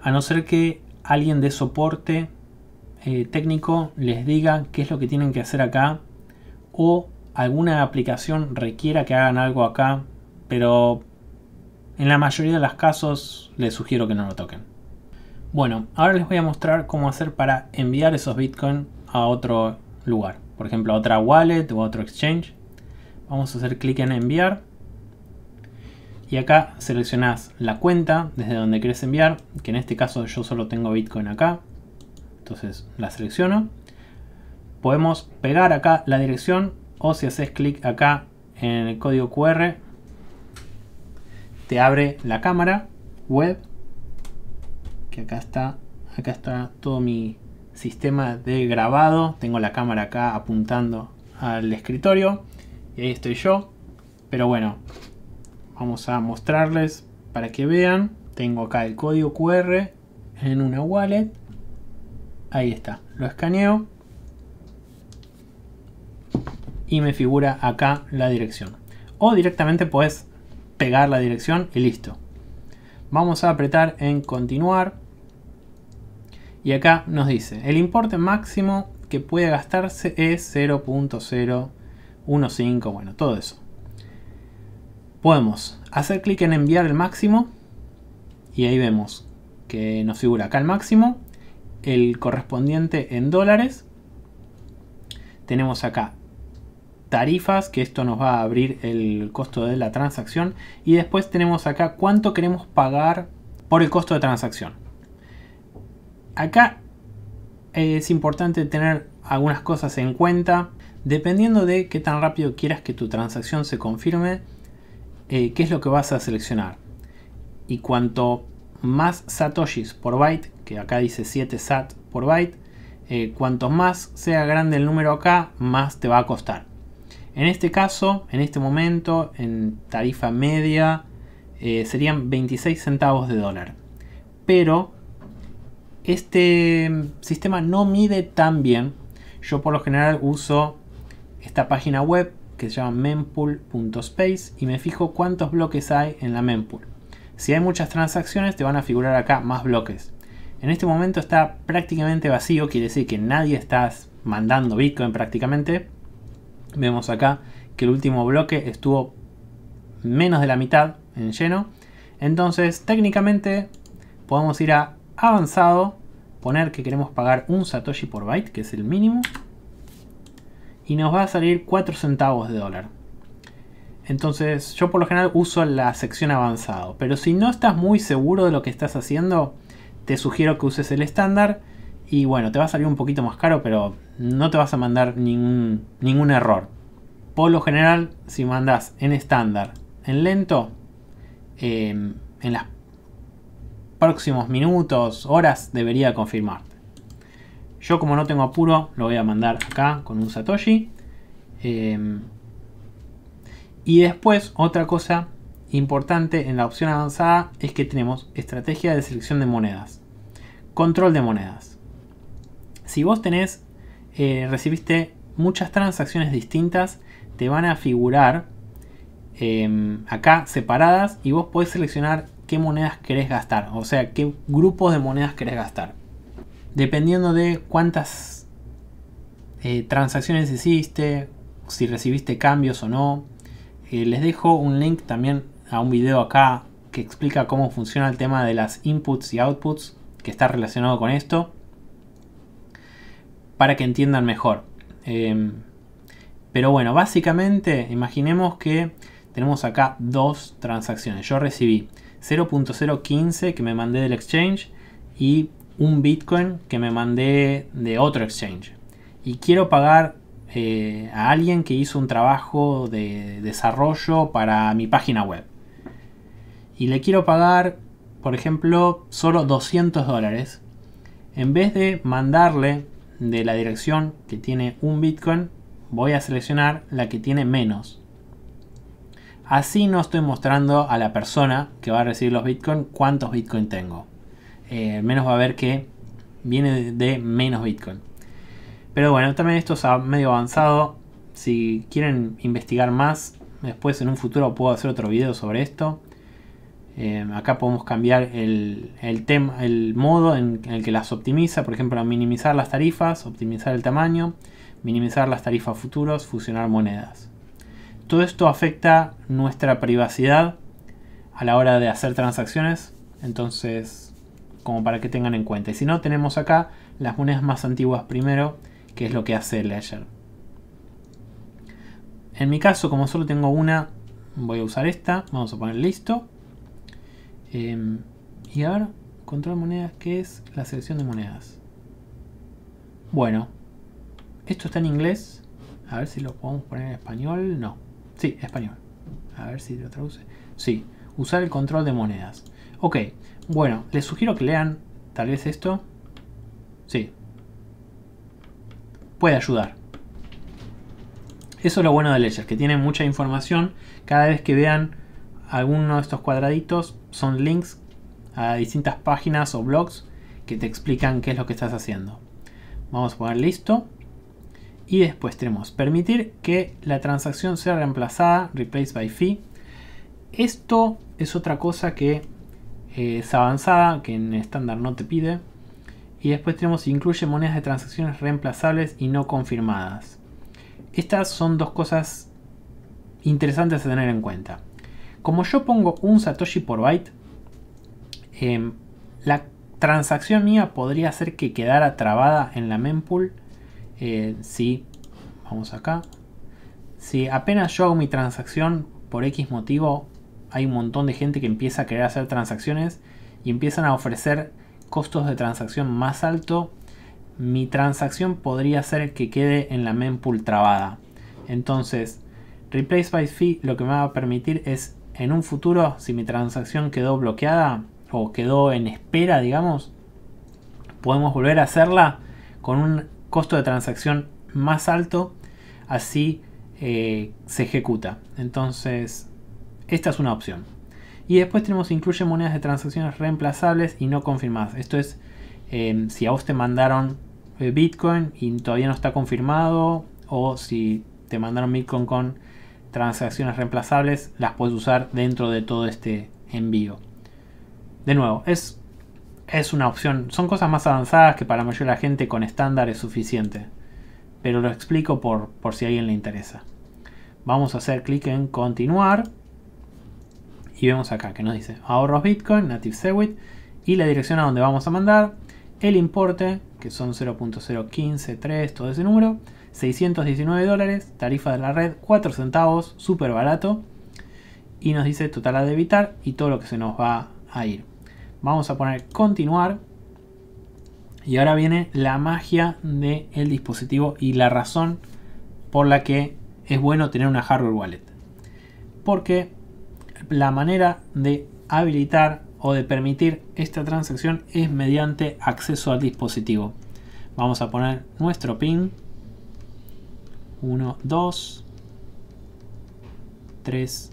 [SPEAKER 1] a no ser que alguien de soporte eh, técnico les diga qué es lo que tienen que hacer acá o alguna aplicación requiera que hagan algo acá, pero en la mayoría de los casos les sugiero que no lo toquen. Bueno, ahora les voy a mostrar cómo hacer para enviar esos Bitcoin a otro lugar. Por ejemplo, a otra wallet o a otro exchange. Vamos a hacer clic en enviar. Y acá seleccionas la cuenta desde donde quieres enviar, que en este caso yo solo tengo Bitcoin acá. Entonces la selecciono. Podemos pegar acá la dirección o si haces clic acá en el código QR te abre la cámara web que acá está acá está todo mi sistema de grabado tengo la cámara acá apuntando al escritorio y ahí estoy yo pero bueno vamos a mostrarles para que vean tengo acá el código QR en una wallet ahí está lo escaneo y me figura acá la dirección. O directamente puedes pegar la dirección y listo. Vamos a apretar en continuar. Y acá nos dice, el importe máximo que puede gastarse es 0.015, bueno, todo eso. Podemos hacer clic en enviar el máximo y ahí vemos que nos figura acá el máximo, el correspondiente en dólares. Tenemos acá tarifas, que esto nos va a abrir el costo de la transacción. Y después tenemos acá cuánto queremos pagar por el costo de transacción. Acá eh, es importante tener algunas cosas en cuenta. Dependiendo de qué tan rápido quieras que tu transacción se confirme, eh, qué es lo que vas a seleccionar. Y cuanto más satoshis por byte, que acá dice 7 sat por byte, eh, cuanto más sea grande el número acá, más te va a costar. En este caso, en este momento, en tarifa media, eh, serían 26 centavos de dólar. Pero este sistema no mide tan bien. Yo por lo general uso esta página web que se llama mempool.space y me fijo cuántos bloques hay en la mempool. Si hay muchas transacciones te van a figurar acá más bloques. En este momento está prácticamente vacío, quiere decir que nadie está mandando Bitcoin prácticamente, Vemos acá que el último bloque estuvo menos de la mitad en lleno. Entonces, técnicamente, podemos ir a avanzado, poner que queremos pagar un Satoshi por byte, que es el mínimo. Y nos va a salir 4 centavos de dólar. Entonces, yo por lo general uso la sección avanzado. Pero si no estás muy seguro de lo que estás haciendo, te sugiero que uses el estándar y bueno, te va a salir un poquito más caro, pero no te vas a mandar ningún, error. Por lo general, si mandas en estándar, en lento, em, en los próximos minutos, horas, debería confirmarte. Yo como no tengo apuro, lo voy a mandar acá con un Satoshi. Em, y después, otra cosa importante en la opción avanzada es que tenemos estrategia de selección de monedas. Control de monedas si vos tenés, eh, recibiste muchas transacciones distintas, te van a figurar em, acá separadas y vos podés seleccionar qué monedas querés gastar, o sea, qué grupos de monedas querés gastar. Dependiendo de cuántas eh, transacciones hiciste, si recibiste cambios o no. Eh, les dejo un link también a un video acá que explica cómo funciona el tema de las inputs y outputs que está relacionado con esto para que entiendan mejor. Em, pero bueno, básicamente imaginemos que tenemos acá dos transacciones. Yo recibí 0.015 que me mandé del exchange y un Bitcoin que me mandé de otro exchange. Y quiero pagar eh, a alguien que hizo un trabajo de desarrollo para mi página web. Y le quiero pagar, por ejemplo, solo 200 dólares. En vez de mandarle de la dirección que tiene un Bitcoin, voy a seleccionar la que tiene menos. Así no estoy mostrando a la persona que va a recibir los Bitcoin cuántos Bitcoin tengo. Eh, menos va a ver que viene de menos Bitcoin. Pero bueno, también esto es medio avanzado. Si quieren investigar más, después en un futuro puedo hacer otro video sobre esto. Em, acá podemos cambiar el, modo en, el que las optimiza, por ejemplo, minimizar las tarifas, optimizar el tamaño, minimizar las tarifas futuros, fusionar monedas. Todo esto afecta nuestra privacidad a la hora de hacer transacciones, entonces como para que tengan en cuenta. Y si no, tenemos acá las monedas más antiguas primero, que es lo que hace Ledger. En mi caso, como solo tengo una, voy a usar esta, vamos a poner listo Em, y ahora, control de monedas, ¿qué es la selección de monedas? Bueno, esto está en inglés. A ver si lo podemos poner en español. No. Sí, español. A ver si lo traduce. Sí, usar el control de monedas. Ok, bueno, les sugiero que lean tal vez esto. Sí. Puede ayudar. Eso es lo bueno de Ledger, que tiene mucha información. Cada vez que vean alguno de estos cuadraditos, son links a distintas páginas o blogs que te explican qué es lo que estás haciendo. Vamos a poner listo. Y después tenemos permitir que la transacción sea reemplazada, replace by fee. Esto es otra cosa que eh, es avanzada, que en estándar no te pide. Y después tenemos incluye monedas de transacciones reemplazables y no confirmadas. Estas son dos cosas interesantes a tener en cuenta como yo pongo un Satoshi por byte, em, la transacción mía podría ser que quedara trabada en la mempool. Eh, si, vamos acá, si apenas yo hago mi transacción por X motivo, hay un montón de gente que empieza a querer hacer transacciones y empiezan a ofrecer costos de transacción más alto. Mi transacción podría ser que quede en la mempool trabada. Entonces, Replace by Fee lo que me va a permitir es en un futuro, si mi transacción quedó bloqueada o quedó en espera, digamos, podemos volver a hacerla con un costo de transacción más alto, así eh, se ejecuta. Entonces, esta es una opción. Y después tenemos incluye monedas de transacciones reemplazables y no confirmadas. Esto es em, si a vos te mandaron eh, Bitcoin y todavía no está confirmado o si te mandaron Bitcoin con transacciones reemplazables las puedes usar dentro de todo este envío. De nuevo, es, es una opción. Son cosas más avanzadas que para mayor mayoría de la gente con estándar es suficiente. Pero lo explico por, por si a alguien le interesa. Vamos a hacer clic en continuar. Y vemos acá que nos dice ahorros Bitcoin, Native Segwit. Y la dirección a donde vamos a mandar. El importe, que son 0.0153, todo ese número. 619 dólares, tarifa de la red 4 centavos, súper barato. Y nos dice total a debitar y todo lo que se nos va a ir. Vamos a poner continuar. Y ahora viene la magia del el dispositivo y la razón por la que es bueno tener una hardware wallet. Porque la manera de habilitar o de permitir esta transacción es mediante acceso al dispositivo. Vamos a poner nuestro PIN 1, 2, 3,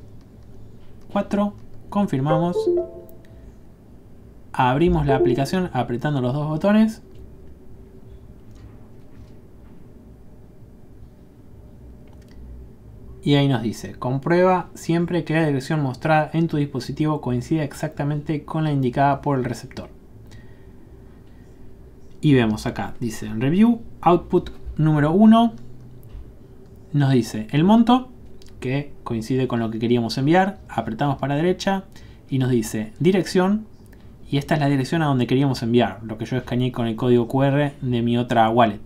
[SPEAKER 1] 4. Confirmamos. Abrimos la aplicación apretando los dos botones. Y ahí nos dice, comprueba siempre que la dirección mostrada en tu dispositivo coincida exactamente con la indicada por el receptor. Y vemos acá, dice en review, output número 1, nos dice el monto, que coincide con lo que queríamos enviar, apretamos para derecha y nos dice dirección, y esta es la dirección a donde queríamos enviar, lo que yo escaneé con el código QR de mi otra wallet.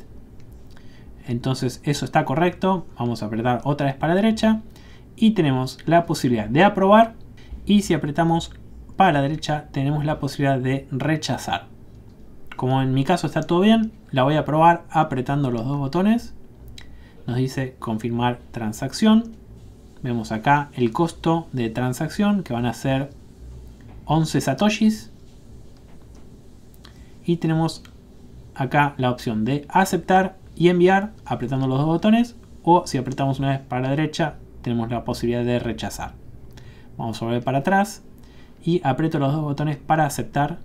[SPEAKER 1] Entonces eso está correcto, vamos a apretar otra vez para derecha y tenemos la posibilidad de aprobar y si apretamos para la derecha tenemos la posibilidad de rechazar. Como en mi caso está todo bien, la voy a probar apretando los dos botones nos dice confirmar transacción. Vemos acá el costo de transacción que van a ser 11 satoshis. Y tenemos acá la opción de aceptar y enviar apretando los dos botones o si apretamos una vez para la derecha tenemos la posibilidad de rechazar. Vamos a volver para atrás y aprieto los dos botones para aceptar.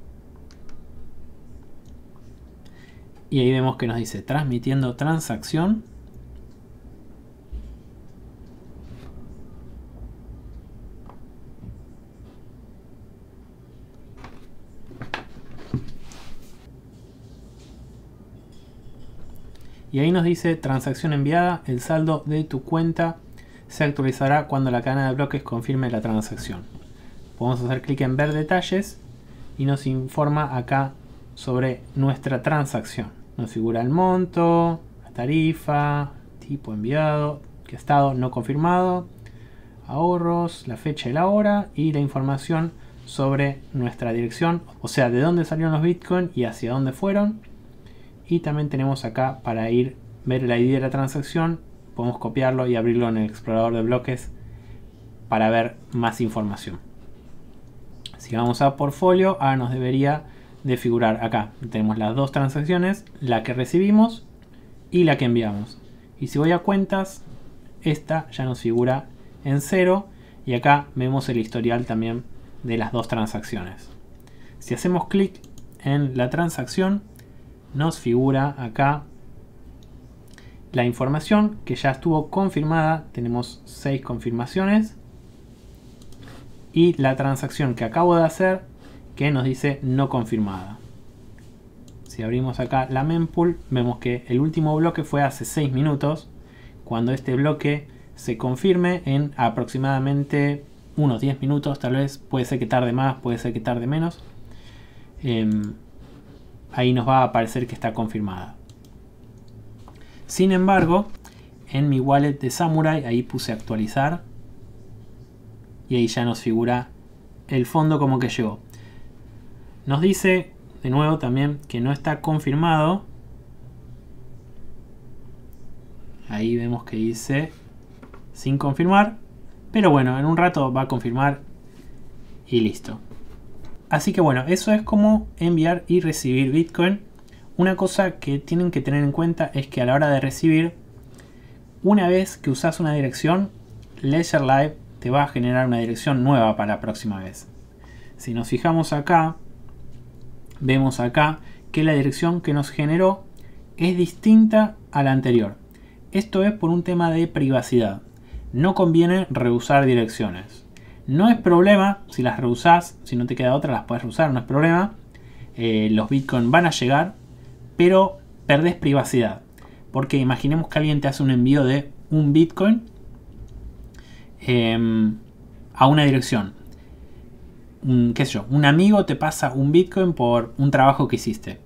[SPEAKER 1] Y ahí vemos que nos dice transmitiendo transacción. Y ahí nos dice transacción enviada, el saldo de tu cuenta se actualizará cuando la cadena de bloques confirme la transacción. Podemos hacer clic en ver detalles y nos informa acá sobre nuestra transacción. Nos figura el monto, la tarifa, tipo enviado, que estado no confirmado, ahorros, la fecha y la hora y la información sobre nuestra dirección, o sea, de dónde salieron los Bitcoin y hacia dónde fueron y también tenemos acá para ir ver la ID de la transacción podemos copiarlo y abrirlo en el explorador de bloques para ver más información si vamos a portfolio ahora nos debería de figurar acá tenemos las dos transacciones la que recibimos y la que enviamos y si voy a cuentas esta ya nos figura en cero y acá vemos el historial también de las dos transacciones si hacemos clic en la transacción nos figura acá la información que ya estuvo confirmada. Tenemos seis confirmaciones. Y la transacción que acabo de hacer que nos dice no confirmada. Si abrimos acá la mempool vemos que el último bloque fue hace 6 minutos. Cuando este bloque se confirme en aproximadamente unos 10 minutos, tal vez puede ser que tarde más, puede ser que tarde menos. Em, ahí nos va a aparecer que está confirmada. Sin embargo, en mi wallet de Samurai, ahí puse actualizar y ahí ya nos figura el fondo como que llegó. Nos dice de nuevo también que no está confirmado. Ahí vemos que dice sin confirmar. Pero bueno, en un rato va a confirmar y listo. Así que bueno, eso es como enviar y recibir Bitcoin. Una cosa que tienen que tener en cuenta es que a la hora de recibir, una vez que usas una dirección, Ledger Live te va a generar una dirección nueva para la próxima vez. Si nos fijamos acá, vemos acá que la dirección que nos generó es distinta a la anterior. Esto es por un tema de privacidad. No conviene rehusar direcciones. No es problema si las reusás, si no te queda otra, las puedes reusar, no es problema. Eh, los bitcoins van a llegar, pero perdés privacidad. Porque imaginemos que alguien te hace un envío de un Bitcoin em, a una dirección. Un, yo? Un amigo te pasa un Bitcoin por un trabajo que hiciste.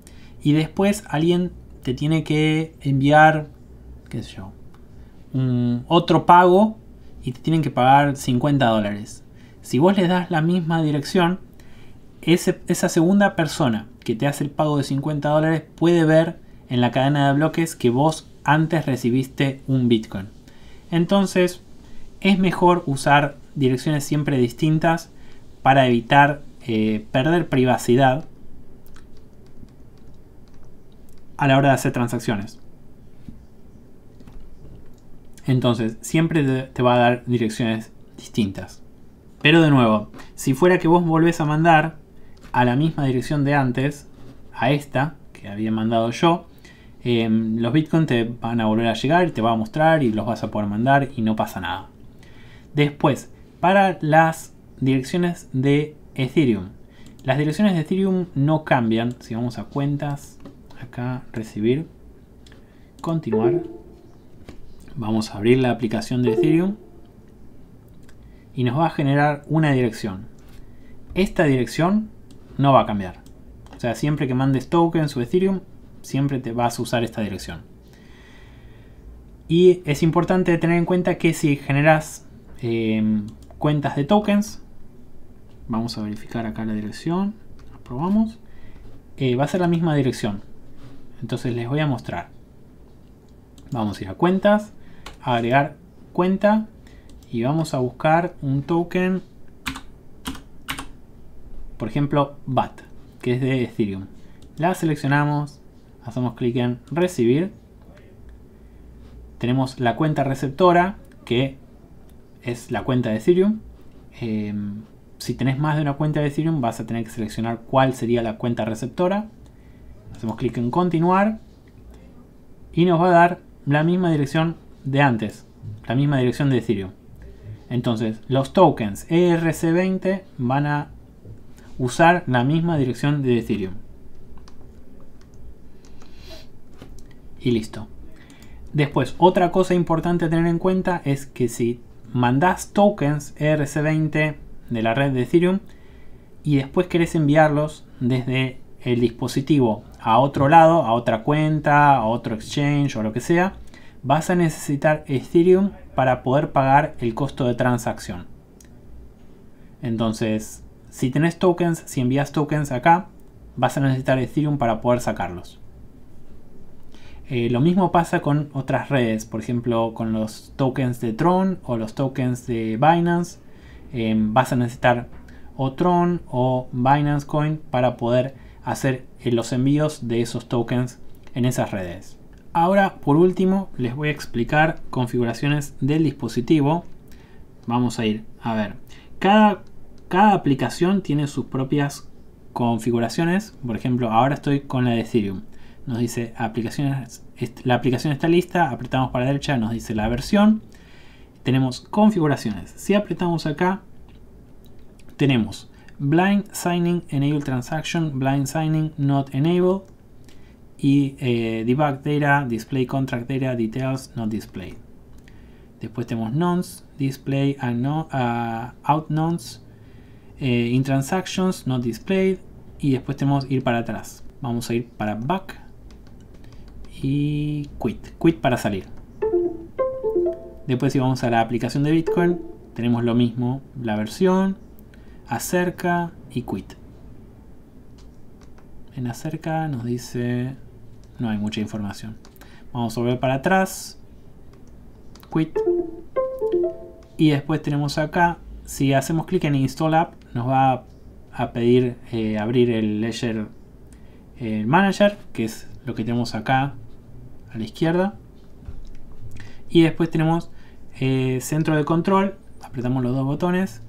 [SPEAKER 1] Y después alguien te tiene que enviar, qué sé yo, otro pago y te tienen que pagar 50 dólares. Si vos le das la misma dirección, esa segunda persona que te hace el pago de 50 dólares puede ver en la cadena de bloques que vos antes recibiste un Bitcoin. Entonces, es mejor usar direcciones siempre distintas para evitar eh, perder privacidad a la hora de hacer transacciones. Entonces, siempre te va a dar direcciones distintas. Pero de nuevo, si fuera que vos volvés a mandar a la misma dirección de antes, a esta que había mandado yo, em, los Bitcoin te van a volver a llegar, te va a mostrar y los vas a poder mandar y no pasa nada. Después, para las direcciones de Ethereum. Las direcciones de Ethereum no cambian. Si vamos a cuentas, acá recibir, continuar. Vamos a abrir la aplicación de Ethereum y nos va a generar una dirección. Esta dirección no va a cambiar. O sea, siempre que mandes tokens o Ethereum, siempre te vas a usar esta dirección. Y es importante tener en cuenta que si generas em, cuentas de tokens, vamos a verificar acá la dirección, aprobamos, eh, va a ser la misma dirección. Entonces les voy a mostrar. Vamos a ir a cuentas, a agregar cuenta y vamos a buscar un token, por ejemplo, BAT, que es de Ethereum. La seleccionamos, hacemos clic en recibir. Tenemos la cuenta receptora, que es la cuenta de Ethereum. Em, si tenés más de una cuenta de Ethereum, vas a tener que seleccionar cuál sería la cuenta receptora. Hacemos clic en continuar y nos va a dar la misma dirección de antes, la misma dirección de Ethereum. Entonces, los tokens ERC20 van a usar la misma dirección de Ethereum. Y listo. Después, otra cosa importante a tener en cuenta es que si mandas tokens ERC20 de la red de Ethereum y después querés enviarlos desde el dispositivo a otro lado, a otra cuenta, a otro exchange o lo que sea, vas a necesitar Ethereum para poder pagar el costo de transacción. Entonces, si tenés tokens, si envías tokens acá, vas a necesitar Ethereum para poder sacarlos. Eh, lo mismo pasa con otras redes, por ejemplo con los tokens de Tron o los tokens de Binance. Em, vas a necesitar o Tron o Binance Coin para poder hacer eh, los envíos de esos tokens en esas redes. Ahora, por último, les voy a explicar configuraciones del dispositivo. Vamos a ir a ver. Cada, cada aplicación tiene sus propias configuraciones. Por ejemplo, ahora estoy con la de Ethereum. Nos dice aplicaciones, la aplicación está lista, apretamos para la derecha, nos dice la versión. Tenemos configuraciones. Si apretamos acá, tenemos blind signing, enable transaction, blind signing, not enable, y eh, debug data, display contract data, details not displayed. Después tenemos nonce, display and ah, no, ah, out nonce, eh, in transactions not displayed y después tenemos ir para atrás. Vamos a ir para back y quit, quit para salir. Después si vamos a la aplicación de Bitcoin tenemos lo mismo, la versión, acerca y quit. En acerca nos dice no hay mucha información. Vamos a volver para atrás. Quit. Y después tenemos acá, si hacemos clic en Install App, nos va a pedir eh, abrir el Ledger eh, Manager, que es lo que tenemos acá a la izquierda. Y después tenemos eh, centro de control, apretamos los dos botones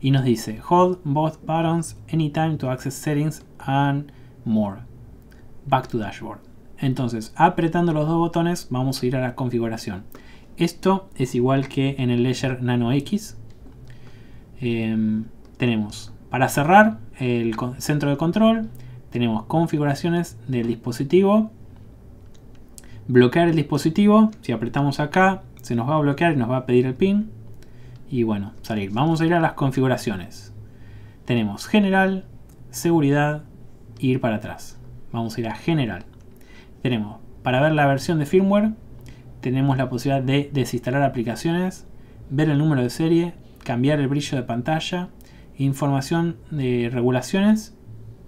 [SPEAKER 1] y nos dice Hold both buttons anytime to access settings and more. Back to dashboard. Entonces, apretando los dos botones, vamos a ir a la configuración. Esto es igual que en el Ledger Nano X. Em, tenemos para cerrar el centro de control, tenemos configuraciones del dispositivo, bloquear el dispositivo, si apretamos acá se nos va a bloquear y nos va a pedir el pin y bueno, salir. Vamos a ir a las configuraciones. Tenemos general, seguridad, ir para atrás. Vamos a ir a general. Tenemos, para ver la versión de firmware, tenemos la posibilidad de desinstalar aplicaciones, ver el número de serie, cambiar el brillo de pantalla, información de regulaciones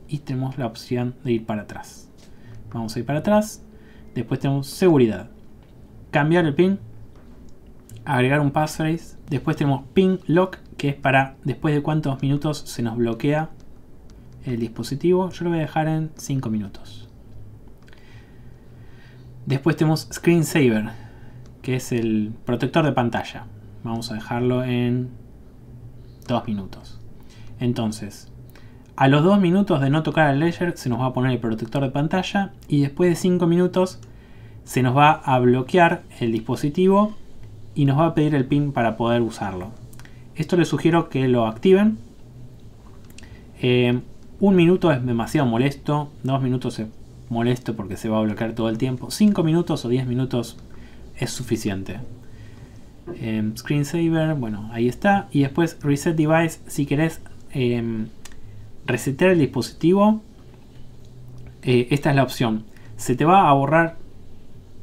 [SPEAKER 1] y tenemos la opción de ir para atrás. Vamos a ir para atrás. Después tenemos seguridad. Cambiar el pin. Agregar un passphrase. Después tenemos pin lock, que es para después de cuántos minutos se nos bloquea el dispositivo. Yo lo voy a dejar en 5 minutos. Después tenemos Screensaver, que es el protector de pantalla. Vamos a dejarlo en dos minutos. Entonces, a los dos minutos de no tocar el ledger se nos va a poner el protector de pantalla y después de cinco minutos se nos va a bloquear el dispositivo y nos va a pedir el pin para poder usarlo. Esto les sugiero que lo activen. Eh, un minuto es demasiado molesto, dos minutos se molesto porque se va a bloquear todo el tiempo. 5 minutos o 10 minutos es suficiente. Eh, screensaver, bueno, ahí está. Y después reset device, si querés em, resetear el dispositivo, eh, esta es la opción. Se te va a borrar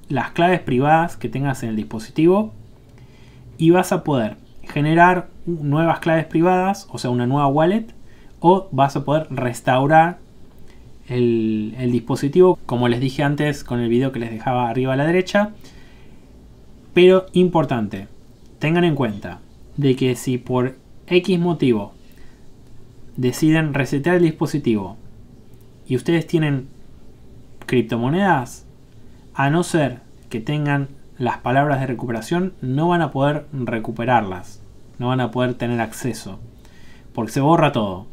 [SPEAKER 1] las claves privadas que tengas en el dispositivo y vas a poder generar nuevas claves privadas, o sea, una nueva wallet, o vas a poder restaurar el, dispositivo, como les dije antes con el video que les dejaba arriba a la derecha. Pero importante, tengan en cuenta de que si por X motivo deciden resetear el dispositivo y ustedes tienen criptomonedas, a no ser que tengan las palabras de recuperación, no van a poder recuperarlas, no van a poder tener acceso, porque se borra todo.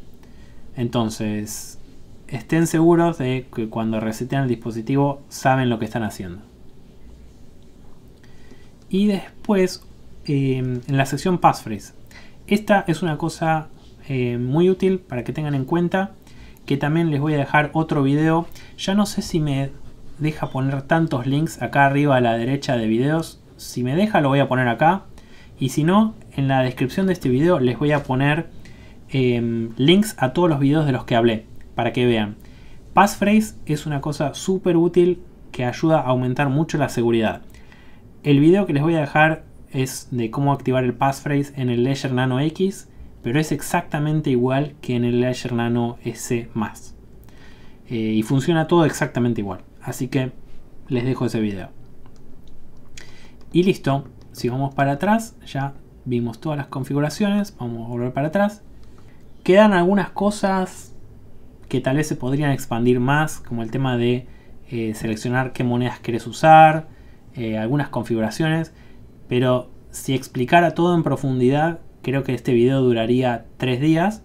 [SPEAKER 1] Entonces, estén seguros de que cuando resetean el dispositivo saben lo que están haciendo. Y después, em, en la sección passphrase. Esta es una cosa em, muy útil para que tengan en cuenta que también les voy a dejar otro video. Ya no sé si me deja poner tantos links acá arriba a la derecha de videos. Si me deja lo voy a poner acá. Y si no, en la descripción de este video les voy a poner em, links a todos los videos de los que hablé para que vean. Passphrase es una cosa súper útil que ayuda a aumentar mucho la seguridad. El video que les voy a dejar es de cómo activar el passphrase en el Ledger Nano X, pero es exactamente igual que en el Ledger Nano S+. Eh, y funciona todo exactamente igual. Así que les dejo ese video. Y listo, si vamos para atrás, ya vimos todas las configuraciones, vamos a volver para atrás. Quedan algunas cosas que tal vez se podrían expandir más, como el tema de eh, seleccionar qué monedas quieres usar, eh, algunas configuraciones, pero si explicara todo en profundidad, creo que este video duraría tres días,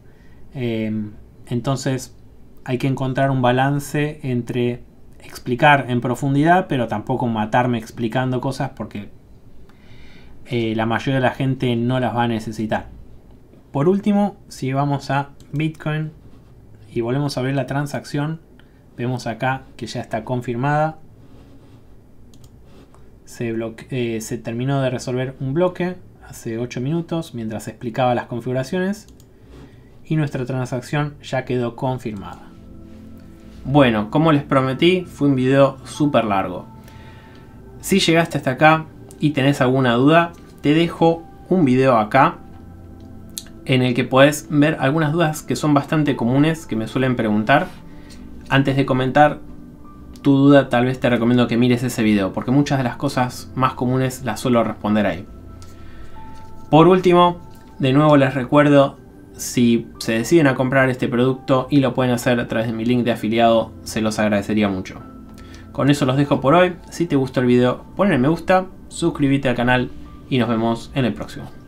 [SPEAKER 1] em, entonces hay que encontrar un balance entre explicar en profundidad, pero tampoco matarme explicando cosas porque eh, la mayoría de la gente no las va a necesitar. Por último, si vamos a Bitcoin, y volvemos a ver la transacción, vemos acá que ya está confirmada. Se, eh, se terminó de resolver un bloque hace 8 minutos mientras explicaba las configuraciones y nuestra transacción ya quedó confirmada. Bueno, como les prometí, fue un video súper largo. Si llegaste hasta acá y tenés alguna duda, te dejo un video acá en el que puedes ver algunas dudas que son bastante comunes que me suelen preguntar. Antes de comentar tu duda, tal vez te recomiendo que mires ese video, porque muchas de las cosas más comunes las suelo responder ahí. Por último, de nuevo les recuerdo, si se deciden a comprar este producto y lo pueden hacer a través de mi link de afiliado, se los agradecería mucho. Con eso los dejo por hoy, si te gustó el video, ponle me gusta, suscríbete al canal y nos vemos en el próximo.